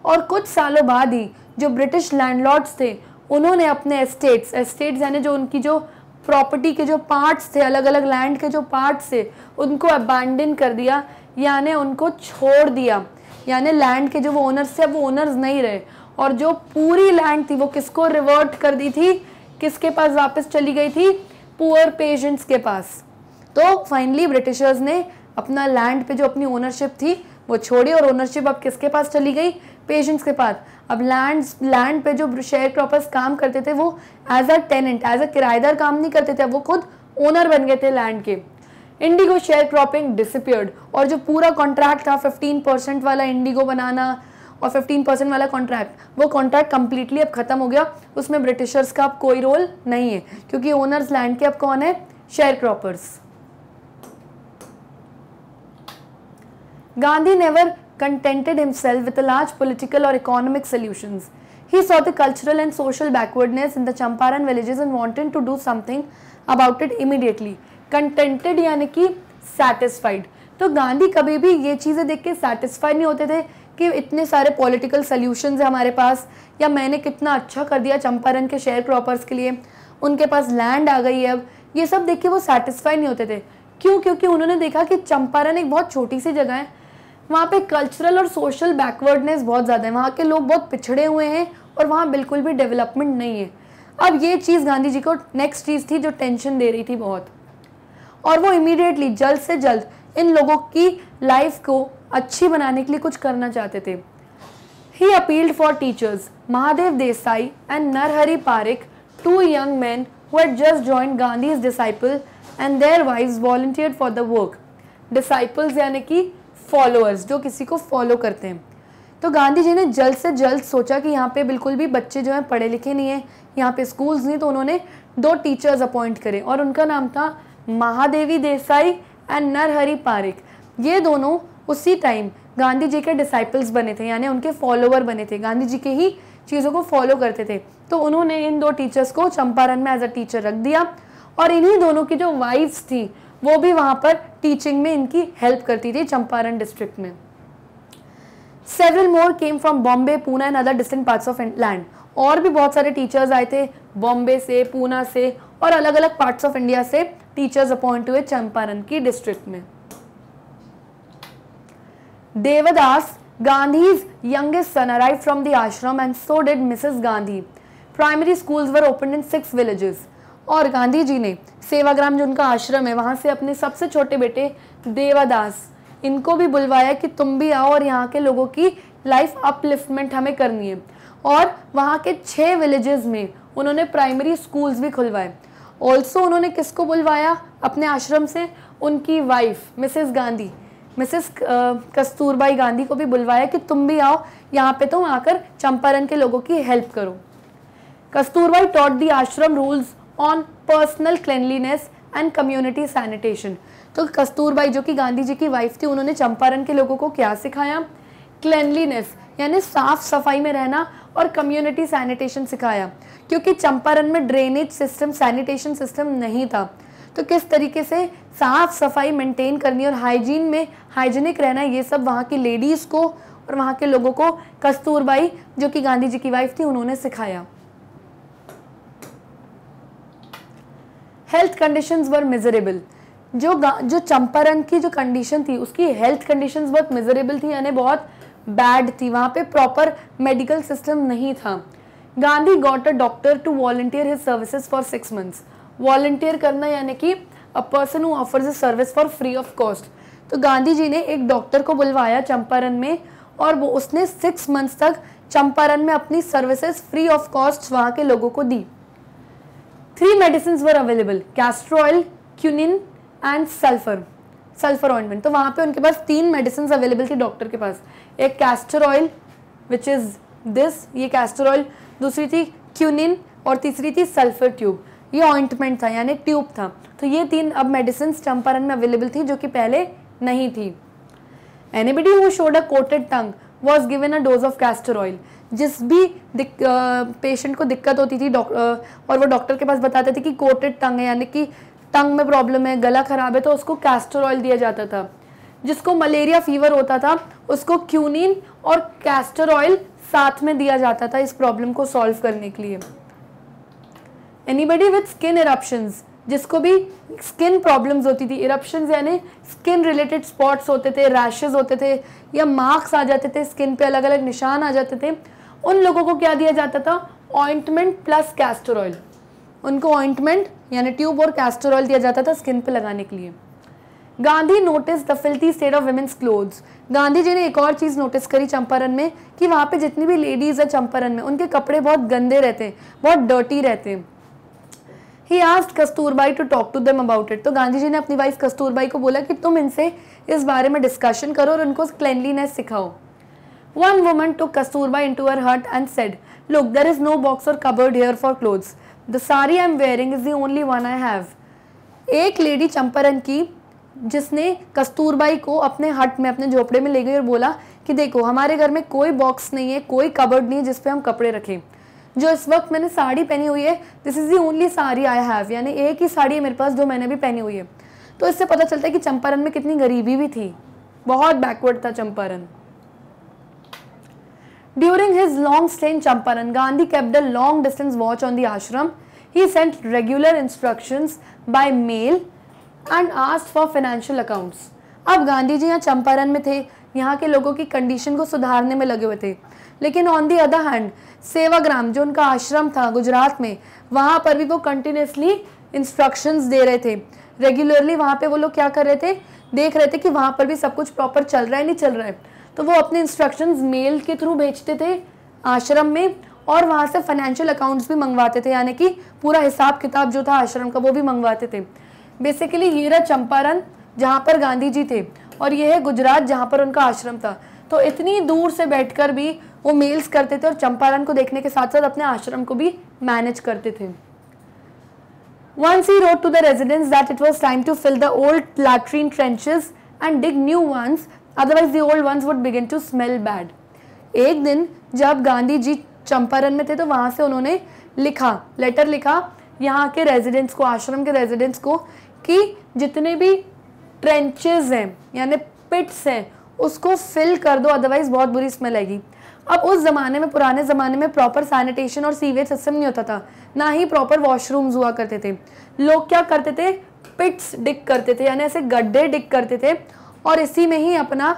और कुछ सालों बाद ही जो ब्रिटिश लैंडलॉर्ड्स थे उन्होंने अपने एस्टेट्स एस्टेट्स यानी जो उनकी जो प्रॉपर्टी के जो पार्ट्स थे अलग अलग लैंड के जो पार्ट्स थे उनको अबैंडन कर दिया यानी उनको छोड़ दिया यानी लैंड के जो वो ओनर्स थे वो ओनर्स नहीं रहे और जो पूरी लैंड थी वो किसको रिवर्ट कर दी थी किसके पास वापस चली गई थी पुअर पेशेंट्स के पास तो फाइनली ब्रिटिशर्स ने अपना लैंड पे जो अपनी ओनरशिप थी वो छोड़ी और ओनरशिप अब किसके पास चली गई पेशेंट्स के पास अब लैंड लैंड पे जो शेयर क्रॉपर्स काम करते थे वो as a tenant as a किराएदार काम नहीं करते थे वो खुद ओनर बन गए थे लैंड के इंडिगो शेयर क्रॉपिंग डिसअपियर्ड और जो पूरा कॉन्ट्रैक्ट था फिफ्टीन परसेंट वाला इंडिगो बनाना और फिफ्टीन परसेंट वाला कॉन्ट्रैक्ट वो कॉन्ट्रैक्ट कम्प्लीटली अब खत्म हो गया उसमें ब्रिटिशर्स का अब कोई रोल नहीं है क्योंकि ओनर्स लैंड के अब कौन है sharecroppers Gandhi never contented himself with a large political or economic solutions. He saw the cultural and social backwardness in the Champaran villages and wanted to do something about it immediately. Contented यानी कि satisfied. तो गांधी कभी भी ये चीज़ें देख के satisfy नहीं होते थे कि इतने सारे पॉलिटिकल सोल्यूशन हैं हमारे पास या मैंने कितना अच्छा कर दिया चंपारण के शेयर क्रॉपर्स के लिए उनके पास लैंड आ गई है अब ये सब देख के वो सेटिस्फाई नहीं होते थे क्यों क्योंकि उन्होंने देखा कि चंपारण एक बहुत छोटी सी जगह है वहाँ पे कल्चरल और सोशल बैकवर्डनेस बहुत ज़्यादा है वहाँ के लोग बहुत पिछड़े हुए हैं और वहाँ बिल्कुल भी डेवलपमेंट नहीं है अब ये चीज़ गांधी जी को नेक्स्ट चीज़ थी जो टेंशन दे रही थी बहुत और वो इमीडिएटली जल्द से जल्द इन लोगों की लाइफ को अच्छी बनाने के लिए कुछ करना चाहते थे he appealed for teachers Mahadev Desai and Narhari Parikh two young man who just just Gandhi disciple and their their wives for the work disciples यानी कि फॉलोअर्स जो किसी को फॉलो करते हैं तो गांधी जी ने जल्द से जल्द सोचा कि यहाँ पे बिल्कुल भी बच्चे जो हैं पढ़े लिखे नहीं हैं यहाँ पे स्कूल्स नहीं तो उन्होंने दो टीचर्स अपॉइंट करे और उनका नाम था महादेवी देसाई एंड नरहरी पारिक ये दोनों उसी टाइम गांधी जी के डिसाइपल्स बने थे यानी उनके फॉलोअर बने थे गांधी जी के ही चीज़ों को फॉलो करते थे तो उन्होंने इन दो टीचर्स को चंपारण में एज अ टीचर रख दिया और इन्हीं दोनों की जो वाइफ्स थी वो भी वहाँ पर टीचिंग में इनकी हेल्प करती थी चंपारण डिस्ट्रिक्ट में several more came from Bombay Poona and other distant parts of land और भी बहुत सारे टीचर्स आए थे बॉम्बे से पूना से और अलग अलग पार्ट्स ऑफ इंडिया से टीचर्स अपॉइंट हुए चंपारण की डिस्ट्रिक्ट में Devdas Gandhi's youngest son arrive from the ashram and so did Mrs Gandhi primary schools were open in six villages और गांधी जी ने सेवाग्राम जो उनका आश्रम है वहाँ से अपने सबसे छोटे बेटे देवादास इनको भी बुलवाया कि तुम भी आओ और यहाँ के लोगों की लाइफ अपलिफ्टमेंट हमें करनी है और वहाँ के छः विलेजेस में उन्होंने प्राइमरी स्कूल्स भी खुलवाए ऑल्सो उन्होंने किसको बुलवाया अपने आश्रम से उनकी wife Mrs Gandhi Mrs Kasturbai Gandhi को भी बुलवाया कि तुम भी आओ यहाँ पे तुम आकर चंपारण के लोगों की हेल्प करो Kasturbai taught the ashram rules on personal cleanliness and community sanitation तो कस्तूरबाई जो कि गांधी जी की वाइफ थी उन्होंने चंपारण के लोगों को क्या सिखाया क्लेनलीनेस यानी साफ सफाई में रहना और कम्युनिटी सैनिटेशन सिखाया क्योंकि चंपारण में ड्रेनेज सिस्टम सैनिटेशन सिस्टम नहीं था तो किस तरीके से साफ सफाई मेंटेन करनी और हाइजीन में हाइजीनिक रहना ये सब वहाँ की लेडीज़ को और वहाँ के लोगों को कस्तूरबाई जो कि गांधी जी की वाइफ थी उन्होंने सिखाया हेल्थ कंडीशंस वर मिजरेबल जो जो चंपारण की जो कंडीशन थी उसकी हेल्थ कंडीशंस बहुत मिजरेबल थी यानी बहुत बैड थी वहाँ पे प्रॉपर मेडिकल सिस्टम नहीं था Gandhi got a doctor to volunteer his services for six months volunteer करना यानी कि a person who offers a service for free of cost तो गांधी जी ने एक डॉक्टर को बुलवाया चंपारण में और वो उसने सिक्स मंथ्स तक चंपारण में अपनी सर्विसेज फ्री ऑफ कॉस्ट वहाँ के लोगों को दी three medicine were available castor quinine and sulphur sulphur ointment तो वहाँ पे उनके पास तीन मेडिसिन अवेलेबल थी डॉक्टर के पास एक castor oil which is this ये कैस्टर ऑयल दूसरी थी क्यूनिन और तीसरी थी सल्फर ट्यूब ये ऑइंटमेंट था यानी ट्यूब था तो ये तीन अब मेडिसिन चंपारण में अवेलेबल थी जो कि पहले नहीं थी anybody who showed a coated tongue was given a dose of castor oil जिस भी पेशेंट को दिक्कत होती थी और वो डॉक्टर के पास बताते थे कि कोटेड टंग है यानी कि टंग में प्रॉब्लम है गला ख़राब है तो उसको कैस्टर ऑयल दिया जाता था जिसको मलेरिया फीवर होता था उसको क्यूनिन और कैस्टर ऑयल साथ में दिया जाता था इस प्रॉब्लम को सॉल्व करने के लिए एनीबडी विथ स्किन इरप्शंस जिसको भी स्किन प्रॉब्लम्स होती थी इरप्शन यानी स्किन रिलेटेड स्पॉट्स होते थे रैशेज होते थे या मार्क्स आ जाते थे स्किन पे अलग अलग निशान आ जाते थे उन लोगों को क्या दिया जाता था ऑइंटमेंट प्लस कैस्टर ऑयल उनको ऑइंटमेंट यानी ट्यूब और कैस्टर ऑयल दिया जाता था स्किन पे लगाने के लिए Gandhi noticed the filthy state of women's clothes Gandhi ji ने एक और चीज़ नोटिस करी चंपारण में कि वहाँ पे जितनी भी लेडीज़ है चंपारण में उनके कपड़े बहुत गंदे रहते हैं बहुत डर्टी रहते हैं he asked Kasturbai to talk to them about it तो गांधी जी ने अपनी वाइफ कस्तूरबाई को बोला कि तुम इनसे इस बारे में डिस्कशन करो और उनको क्लैनलीनेस सिखाओ One woman took Kasturba into her hut and said, Look, there is no box or cupboard here for clothes. The sari I am wearing is the only one I have. एक lady Champaran की जिसने कस्तूरबाई को अपने हट में अपने झोपड़े में ले गई और बोला कि देखो हमारे घर में कोई बॉक्स नहीं है कोई कबर्ड नहीं है जिसपे हम कपड़े रखें जो इस वक्त मैंने साड़ी पहनी हुई है this is the only sari I have यानी एक ही साड़ी है मेरे पास जो मैंने भी पहनी हुई है तो इससे पता चलता है कि चंपारण में कितनी गरीबी भी थी बहुत बैकवर्ड था Champaran During his long stay in Champaran, Gandhi kept a long distance watch on the ashram. He sent regular instructions by mail and asked for financial accounts. अब गांधी जी यहाँ चंपारण में थे यहाँ के लोगों की कंडीशन को सुधारने में लगे हुए थे लेकिन on the other hand Sevagram जो उनका आश्रम था गुजरात में वहाँ पर भी वो कंटिन्यूसली इंस्ट्रक्शंस दे रहे थे रेगुलरली वहाँ पे वो लोग क्या कर रहे थे देख रहे थे कि वहाँ पर भी सब कुछ प्रॉपर चल रहा है नहीं चल रहा है तो वो अपने इंस्ट्रक्शंस मेल के थ्रू भेजते थे आश्रम में और वहाँ से फाइनेंशियल अकाउंट्स भी मंगवाते थे यानी कि पूरा हिसाब किताब जो था आश्रम का वो भी मंगवाते थे बेसिकली हीरा चंपारण जहाँ पर गांधी जी थे और ये है गुजरात जहाँ पर उनका आश्रम था तो इतनी दूर से बैठकर भी वो मेल्स करते थे और चंपारण को देखने के साथ साथ अपने आश्रम को भी मैनेज करते थे Once he wrote to the residents that it was time to fill the old latrine trenches and dig new ones otherwise the old ones would begin to smell bad एक दिन जब गांधी जी चंपारण में थे तो वहाँ से उन्होंने लिखा लेटर लिखा यहाँ के रेजिडेंट्स को आश्रम के रेजिडेंट्स को कि जितने भी ट्रेंचेज हैं यानी पिट्स हैं उसको फिल कर दो अदरवाइज बहुत बुरी स्मेल आएगी अब उस ज़माने में पुराने ज़माने में प्रॉपर सैनिटेशन और सीवेज सिस्टम नहीं होता था ना ही प्रॉपर वॉशरूम्स हुआ करते थे लोग क्या करते थे पिट्स डिक करते थे यानी ऐसे गड्ढे डिक करते थे और इसी में ही अपना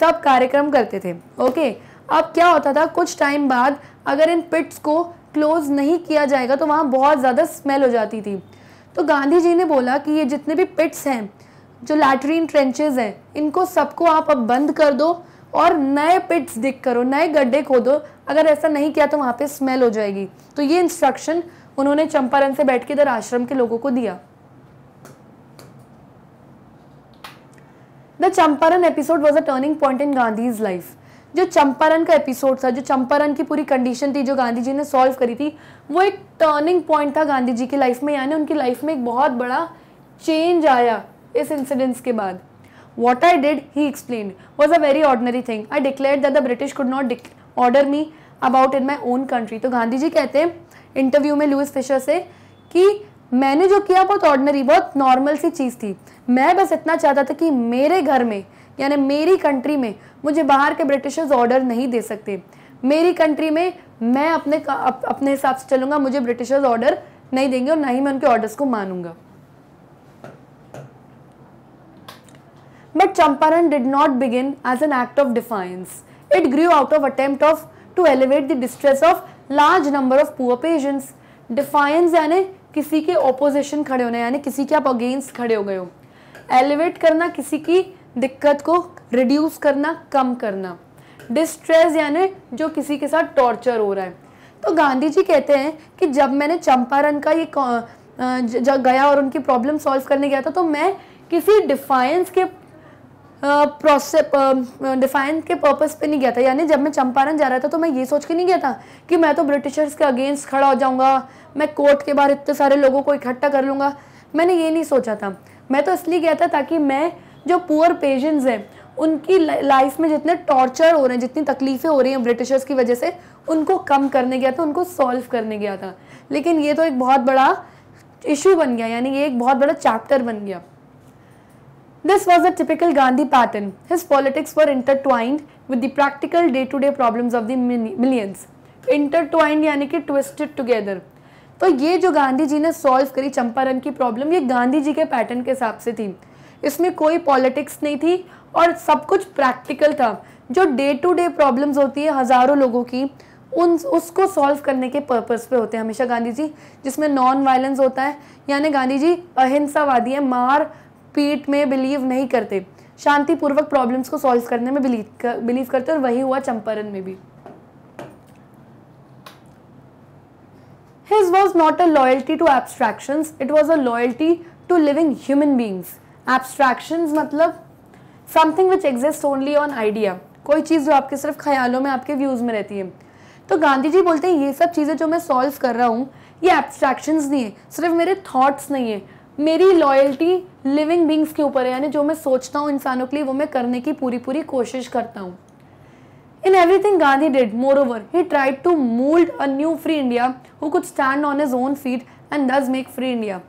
सब कार्यक्रम करते थे ओके अब क्या होता था कुछ टाइम बाद अगर इन पिट्स को क्लोज नहीं किया जाएगा तो वहाँ बहुत ज़्यादा स्मेल हो जाती थी तो गांधी जी ने बोला कि ये जितने भी पिट्स हैं जो लैटरीन ट्रेंचेज हैं इनको सबको आप अब बंद कर दो और नए पिट्स दिख करो नए गड्ढे खोदो अगर ऐसा नहीं किया तो वहाँ पे स्मेल हो जाएगी तो ये इंस्ट्रक्शन उन्होंने चंपारण से बैठ के इधर आश्रम के लोगों को दिया the Champaran episode was a turning point in Gandhi's life जो चंपारण का एपिसोड था जो चंपारण की पूरी कंडीशन थी जो गांधी जी ने सॉल्व करी थी वो एक टर्निंग पॉइंट था गांधी जी की लाइफ में यानी उनकी लाइफ में एक बहुत बड़ा चेंज आया इस इंसिडेंट्स के बाद what I did he explain was a very ordinary thing I declare that the British could not order me about in my own country तो गांधी जी कहते हैं इंटरव्यू में लुइस फिशर से कि मैंने जो किया बहुत ऑर्डनरी बहुत नॉर्मल सी चीज़ थी मैं बस इतना चाहता था कि मेरे घर में यानी मेरी कंट्री में मुझे बाहर के ब्रिटिशर्स ऑर्डर नहीं दे सकते मेरी कंट्री में मैं अपने अप, अपने हिसाब से चलूंगा मुझे ब्रिटिशर्स ऑर्डर नहीं देंगे और ना ही मैं उनके ऑर्डर्स को मानूंगा but Champaran did not begin as an act of defiance it grew out of attempt of to alleviate the distress of large number of poor patients defiance यानी किसी के ऑपोजिशन खड़े होना यानी किसी के आप अगेंस्ट खड़े हो गए हो एलिवेट करना किसी की दिक्कत को रिड्यूस करना कम करना डिस्ट्रेस यानी जो किसी के साथ टॉर्चर हो रहा है तो गांधी जी कहते हैं कि जब मैंने चंपारण का ये गया और उनकी प्रॉब्लम सॉल्व करने गया था तो मैं किसी डिफाइंस के प्रोसेस डिफाइन के पर्पस पे नहीं गया था यानी जब मैं चंपारण जा रहा था तो मैं ये सोच के नहीं गया था कि मैं तो ब्रिटिशर्स के अगेंस्ट खड़ा हो जाऊंगा मैं कोर्ट के बाहर इतने सारे लोगों को इकट्ठा कर लूंगा मैंने ये नहीं सोचा था मैं तो इसलिए गया था ताकि मैं जो पुअर पेशेंट्स हैं उनकी लाइफ में जितने टॉर्चर हो रहे हैं जितनी तकलीफ़ें हो रही हैं ब्रिटिशर्स की वजह से उनको कम करने गया था उनको सॉल्व करने गया था लेकिन ये तो एक बहुत बड़ा इशू बन गया यानी ये एक बहुत बड़ा चैप्टर बन गया This was a typical Gandhi pattern. His politics were intertwined with the practical day-to-day -day problems of the millions. Intertwined यानी कि twisted together. तो ये जो गांधी जी ने सॉल्व करी चंपारण की प्रॉब्लम ये गांधी जी के पैटर्न के हिसाब से थी इसमें कोई पॉलिटिक्स नहीं थी और सब कुछ प्रैक्टिकल था जो डे टू डे प्रॉब्लम्स होती है हज़ारों लोगों की उन उसको सॉल्व करने के पर्पस पे होते हैं हमेशा गांधी जी जिसमें नॉन वायलेंस होता है यानी गांधी जी अहिंसावादी है मार पीट में बिलीव नहीं करते शांतिपूर्वक प्रॉब्लम्स को सॉल्व करने में बिलीव कर, बिलीव करते और वही हुआ चंपारण में भी his was not a loyalty to abstractions, it was a loyalty to living human beings Abstractions मतलब something which exist only on idea कोई चीज़ जो आपके सिर्फ ख्यालों में आपके व्यूज़ में रहती है तो गांधी जी बोलते हैं ये सब चीज़ें जो मैं सॉल्व कर रहा हूँ ये एब्स्ट्रैक्शंस नहीं है सिर्फ मेरे थॉट्स नहीं है मेरी लॉयल्टी लिविंग बींग्स के ऊपर है यानी जो मैं सोचता हूँ इंसानों के लिए वो मैं करने की पूरी पूरी कोशिश करता हूँ in everything Gandhi did moreover he tried to mould a new free India who could stand on his own feet and thus make free India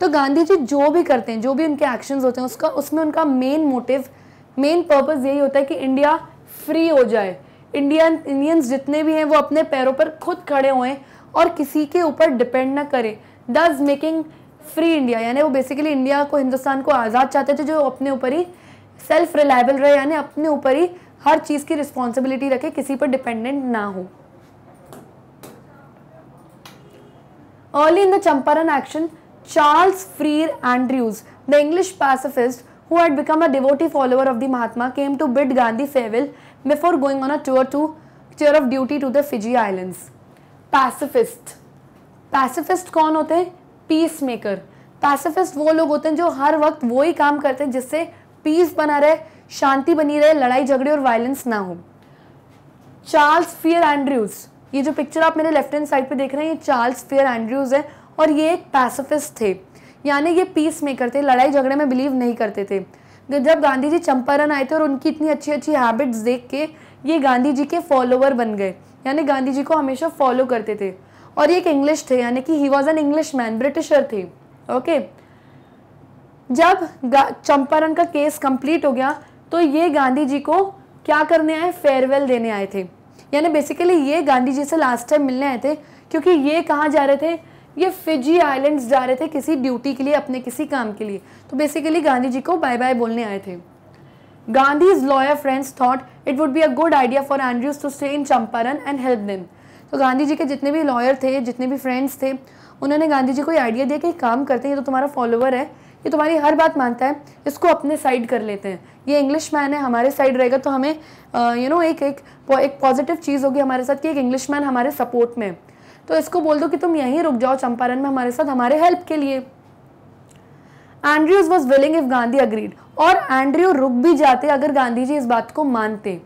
तो गांधी जी जो भी करते हैं जो भी उनके एक्शंस होते हैं उसका उसमें उनका मेन मोटिव मेन पर्पज यही होता है कि इंडिया फ्री हो जाए इंडियन इंडियंस जितने भी हैं वो अपने पैरों पर खुद खड़े हुए और किसी के ऊपर डिपेंड ना करें दस मेकिंग फ्री इंडिया यानी वो बेसिकली इंडिया को हिंदुस्तान को आज़ाद चाहते थे जो अपने ऊपर ही सेल्फ रिलायबल रहे यानी अपने ऊपर ही हर चीज़ की रिस्पॉन्सिबिलिटी रखे किसी पर डिपेंडेंट ना हो Early in the Champaran action, Charles Freer Andrews, the English pacifist who had become a devotee follower of the Mahatma, came to bid Gandhi farewell before going on a tour to tour of duty to the Fiji Islands. Pacifist. Pacifist कौन होते हैं peace maker pacifist वो लोग होते हैं जो हर वक्त वो ही काम करते हैं जिससे पीस बना रहे शांति बनी रहे लड़ाई झगड़े और वायलेंस ना हो चार्ल्स फियर एंड्रयूज ये जो पिक्चर आप मेरे लेफ्ट हैंड साइड पे देख रहे हैं ये चार्ल्स फियर एंड्रयूज है और ये एक पैसिफिस्ट थे यानी ये पीस मेकर थे लड़ाई झगड़े में बिलीव नहीं करते थे जब गांधी जी चंपारण आए थे और उनकी इतनी अच्छी अच्छी हैबिट्स देख के ये गांधी जी के फॉलोवर बन गए यानी गांधी जी को हमेशा फॉलो करते थे और ये एक इंग्लिश थे यानी कि he was an Englishman Britisher थे ओके जब चंपारण का केस कंप्लीट हो गया तो ये गांधी जी को क्या करने आए फेयरवेल देने आए थे यानी बेसिकली ये गांधी जी से लास्ट टाइम मिलने आए थे क्योंकि ये कहाँ जा रहे थे ये फिजी आइलैंड्स जा रहे थे किसी ड्यूटी के लिए अपने किसी काम के लिए तो बेसिकली गांधी जी को बाय बाय बोलने आए थे his lawyer friends thought it would be a good idea for Andrews to stay in Champaran and help them तो गांधी जी के जितने भी लॉयर थे जितने भी फ्रेंड्स थे उन्होंने गांधी जी को ये आइडिया दिया कि काम करते हैं ये तो तुम्हारा फॉलोअर है ये तुम्हारी हर बात मानता है इसको अपने साइड कर लेते हैं ये इंग्लिश मैन है हमारे साइड रहेगा तो हमें यू नो एक एक एक पॉजिटिव चीज़ होगी हमारे साथ कि एक इंग्लिश मैन हमारे सपोर्ट में तो इसको बोल दो कि तुम यहीं रुक जाओ चंपारण में हमारे साथ हमारे हेल्प के लिए Andrews was willing if Gandhi agreed और एंड्रियो रुक भी जाते अगर गांधी जी इस बात को मानते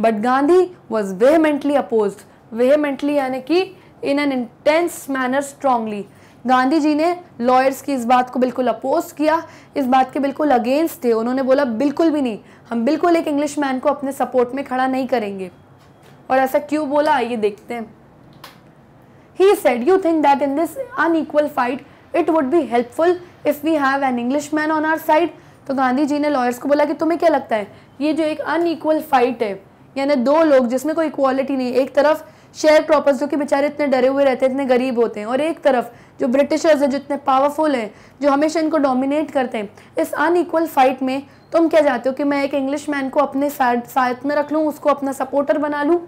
but Gandhi was vehemently oppose vehemently यानी कि in an intense manner strongly Gandhi ji ने लॉयर्स की इस बात को बिल्कुल अपोज किया इस बात के बिल्कुल अगेंस्ट थे उन्होंने बोला बिल्कुल भी नहीं हम बिल्कुल एक इंग्लिश मैन को अपने सपोर्ट में खड़ा नहीं करेंगे और ऐसा क्यों बोला आइए देखते हैं he said you think that in this unequal fight it would be helpful if we have an Englishman on our side तो गांधी जी ने लॉयर्स को बोला कि तुम्हें क्या लगता है ये जो एक अनईक्वल फाइट है यानी दो लोग जिसमें कोई इक्वालिटी नहीं एक तरफ शेयर क्रॉपर्स जो कि बेचारे इतने डरे हुए रहते हैं इतने गरीब होते हैं और एक तरफ जो ब्रिटिशर्स हैं जो इतने पावरफुल हैं जो हमेशा इनको डोमिनेट करते हैं इस अनईक्वल फाइट में तुम क्या चाहते हो कि मैं एक इंग्लिश मैन को अपने साथ में रख लूँ उसको अपना सपोर्टर बना लूँ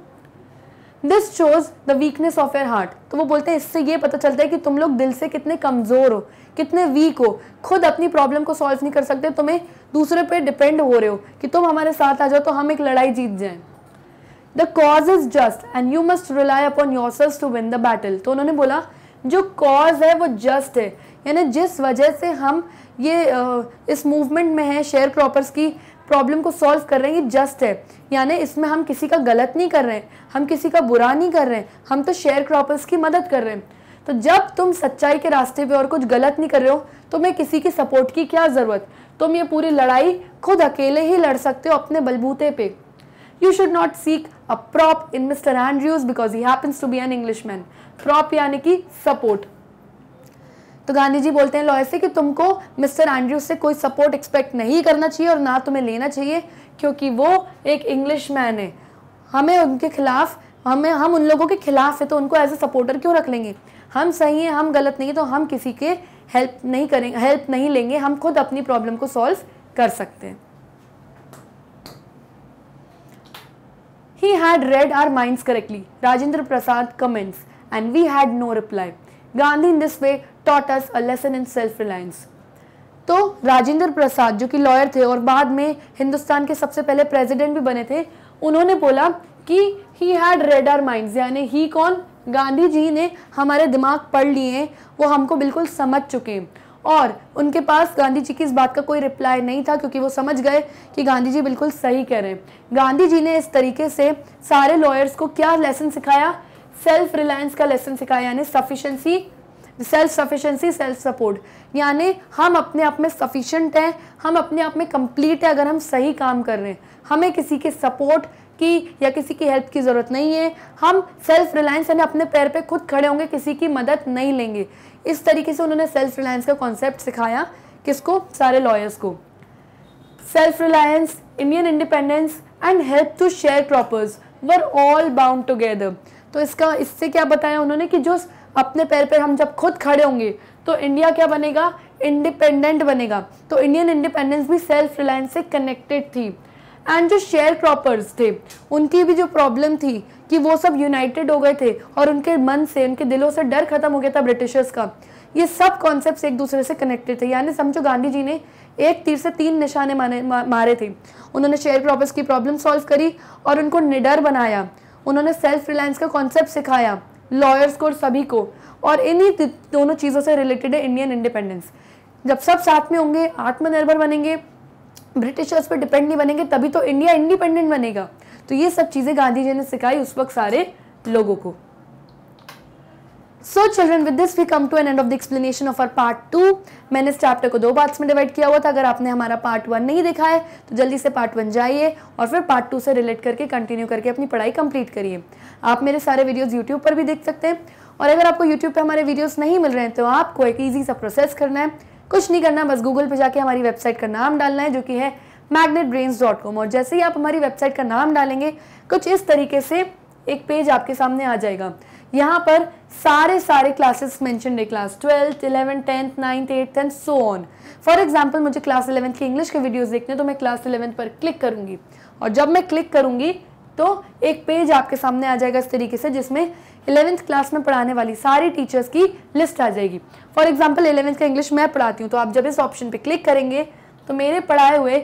this shows the weakness of our heart तो वो बोलते हैं इससे ये पता चलता है कि तुम लोग दिल से कितने कमज़ोर हो कितने वीक हो खुद अपनी प्रॉब्लम को सॉल्व नहीं कर सकते तुम्हें दूसरे पे डिपेंड हो रहे हो कि तुम हमारे साथ आ जाओ तो हम एक लड़ाई जीत जाएं the cause is just and you must rely upon yourselves to win the battle तो उन्होंने बोला जो कॉज है वो जस्ट है यानी जिस वजह से हम ये इस मूवमेंट में हैं शेयर क्रॉपर्स की प्रॉब्लम को सॉल्व कर रहे हैं ये जस्ट है यानी इसमें हम किसी का गलत नहीं कर रहे हैं हम किसी का बुरा नहीं कर रहे हैं हम तो शेयर क्रॉपर्स की मदद कर रहे हैं तो जब तुम सच्चाई के रास्ते पे और कुछ गलत नहीं कर रहे हो तुम्हें किसी की सपोर्ट की क्या ज़रूरत तुम ये पूरी लड़ाई खुद अकेले ही लड़ सकते हो अपने बलबूते पे should not seek a prop in mister Mr. Because he happens to be an Englishman prop यानी कि सपोर्ट तो गांधी जी बोलते हैं लॉय से कि तुमको मिस्टर एंड्रयूज से कोई सपोर्ट एक्सपेक्ट नहीं करना चाहिए और ना तुम्हें लेना चाहिए क्योंकि वो एक इंग्लिश मैन है हमें उनके खिलाफ हमें हम उन लोगों के खिलाफ है तो उनको एज ए सपोर्टर क्यों रख लेंगे हम सही हैं हम गलत नहीं है तो हम किसी के हेल्प नहीं करेंगे हेल्प नहीं लेंगे हम खुद अपनी प्रॉब्लम को सॉल्व कर सकते हैं He had read our minds correctly, Rajendra Prasad comments, and we had no reply. Gandhi in this way taught us a lesson in self-reliance. तो राजेंद्र प्रसाद जो कि लॉयर थे और बाद में हिंदुस्तान के सबसे पहले प्रेसिडेंट भी बने थे उन्होंने बोला कि he had read our mind यानी ही कौन गांधी जी ने हमारे दिमाग पढ़ लिए वो हमको बिल्कुल समझ चुके हैं और उनके पास गांधी जी की इस बात का कोई रिप्लाई नहीं था क्योंकि वो समझ गए कि गांधी जी बिल्कुल सही कह रहे हैं गांधी जी ने इस तरीके से सारे लॉयर्स को क्या लेसन सिखाया सेल्फ रिलायंस का लेसन सिखाया यानी sufficiency self sufficiency self support यानी हम अपने आप में सफिशेंट हैं हम अपने आप में कंप्लीट है अगर हम सही काम कर रहे हैं हमें किसी के सपोर्ट की या किसी की हेल्प की ज़रूरत नहीं है हम सेल्फ रिलायंस यानी अपने पैर पे खुद खड़े होंगे किसी की मदद नहीं लेंगे इस तरीके से उन्होंने सेल्फ रिलायंस का कॉन्सेप्ट सिखाया किसको सारे लॉयर्स को self reliance Indian independence and help to sharecroppers were all bound together तो इसका इससे क्या बताया उन्होंने कि जो अपने पैर पर हम जब खुद खड़े होंगे तो इंडिया क्या बनेगा इंडिपेंडेंट बनेगा तो इंडियन इंडिपेंडेंस भी सेल्फ रिलायंस से कनेक्टेड थी एंड जो शेयर क्रॉपर्स थे उनकी भी जो प्रॉब्लम थी कि वो सब यूनाइटेड हो गए थे और उनके मन से उनके दिलों से डर खत्म हो गया था ब्रिटिशर्स का ये सब कॉन्सेप्ट एक दूसरे से कनेक्टेड थे यानी समझो गांधी जी ने एक तीर से तीन निशाने माने मा, मारे थे उन्होंने शेयर क्रॉपर्स की प्रॉब्लम सॉल्व करी और उनको निडर बनाया उन्होंने सेल्फ रिलायंस का कॉन्सेप्ट सिखाया लॉयर्स को और सभी को और इन्हीं दोनों चीज़ों से रिलेटेड है इंडियन इंडिपेंडेंस जब सब साथ में होंगे आत्मनिर्भर बनेंगे ब्रिटिशर्स पर डिपेंड नहीं बनेंगे तभी तो इंडिया इंडिपेंडेंट बनेगा तो ये सब चीज़ें गांधी जी ने सिखाई उस वक्त सारे लोगों को so children with this we come to an end of the explanation of our part two मैंने इस चैप्टर को दो पार्ट्स में डिवाइड किया हुआ था अगर आपने हमारा पार्ट वन नहीं देखा है तो जल्दी से पार्ट वन जाइए और फिर पार्ट टू से रिलेट करके कंटिन्यू करके अपनी पढ़ाई कंप्लीट करिए आप मेरे सारे वीडियोज़ यूट्यूब पर भी देख सकते हैं और अगर आपको यूट्यूब पर हमारे वीडियोज़ नहीं मिल रहे हैं तो आपको एक ईजी सा प्रोसेस करना है कुछ नहीं करना बस गूगल पर जाके हमारी वेबसाइट का नाम डालना है जो कि है magnetbrains.com और जैसे ही आप हमारी वेबसाइट का नाम डालेंगे कुछ इस तरीके से एक पेज आपके सामने आ जाएगा यहाँ पर सारे सारे क्लासेस मैंशन है class twelfth eleven tenth ninth eighth and so on for example मुझे क्लास इलेवंथ की इंग्लिश के वीडियोस देखने तो मैं क्लास इलेवंथ पर क्लिक करूंगी और जब मैं क्लिक करूंगी तो एक पेज आपके सामने आ जाएगा इस तरीके से जिसमें इलेवेंथ क्लास में पढ़ाने वाली सारी टीचर्स की लिस्ट आ जाएगी फॉर एग्जाम्पल इलेवेंथ का इंग्लिश मैं पढ़ाती हूँ तो आप जब इस ऑप्शन पर क्लिक करेंगे तो मेरे पढ़ाए हुए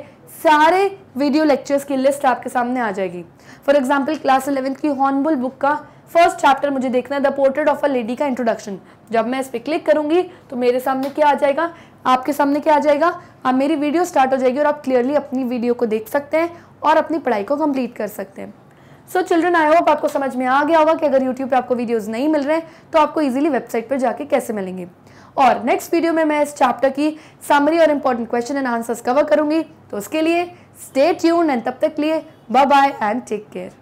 सारे वीडियो लेक्चर्स की लिस्ट आपके सामने आ जाएगी फॉर एग्जाम्पल क्लास इलेवेंथ की हॉर्नबुल बुक का फर्स्ट चैप्टर मुझे देखना है the portrait of a lady का इंट्रोडक्शन जब मैं इस पर क्लिक करूंगी तो मेरे सामने क्या आ जाएगा आपके सामने क्या आ जाएगा आप हाँ, मेरी वीडियो स्टार्ट हो जाएगी और आप क्लियरली अपनी वीडियो को देख सकते हैं और अपनी पढ़ाई को कंप्लीट कर सकते हैं सो चिल्ड्रन आई होप आपको समझ में आ गया होगा कि अगर यूट्यूब पर आपको वीडियोज़ नहीं मिल रहे हैं तो आपको ईजिली वेबसाइट पर जाके कैसे मिलेंगे और नेक्स्ट वीडियो में मैं इस चैप्टर की समरी और important question and answers cover करूंगी तो उसके लिए स्टे ट्यून एंड तब तक लिए bye bye and take care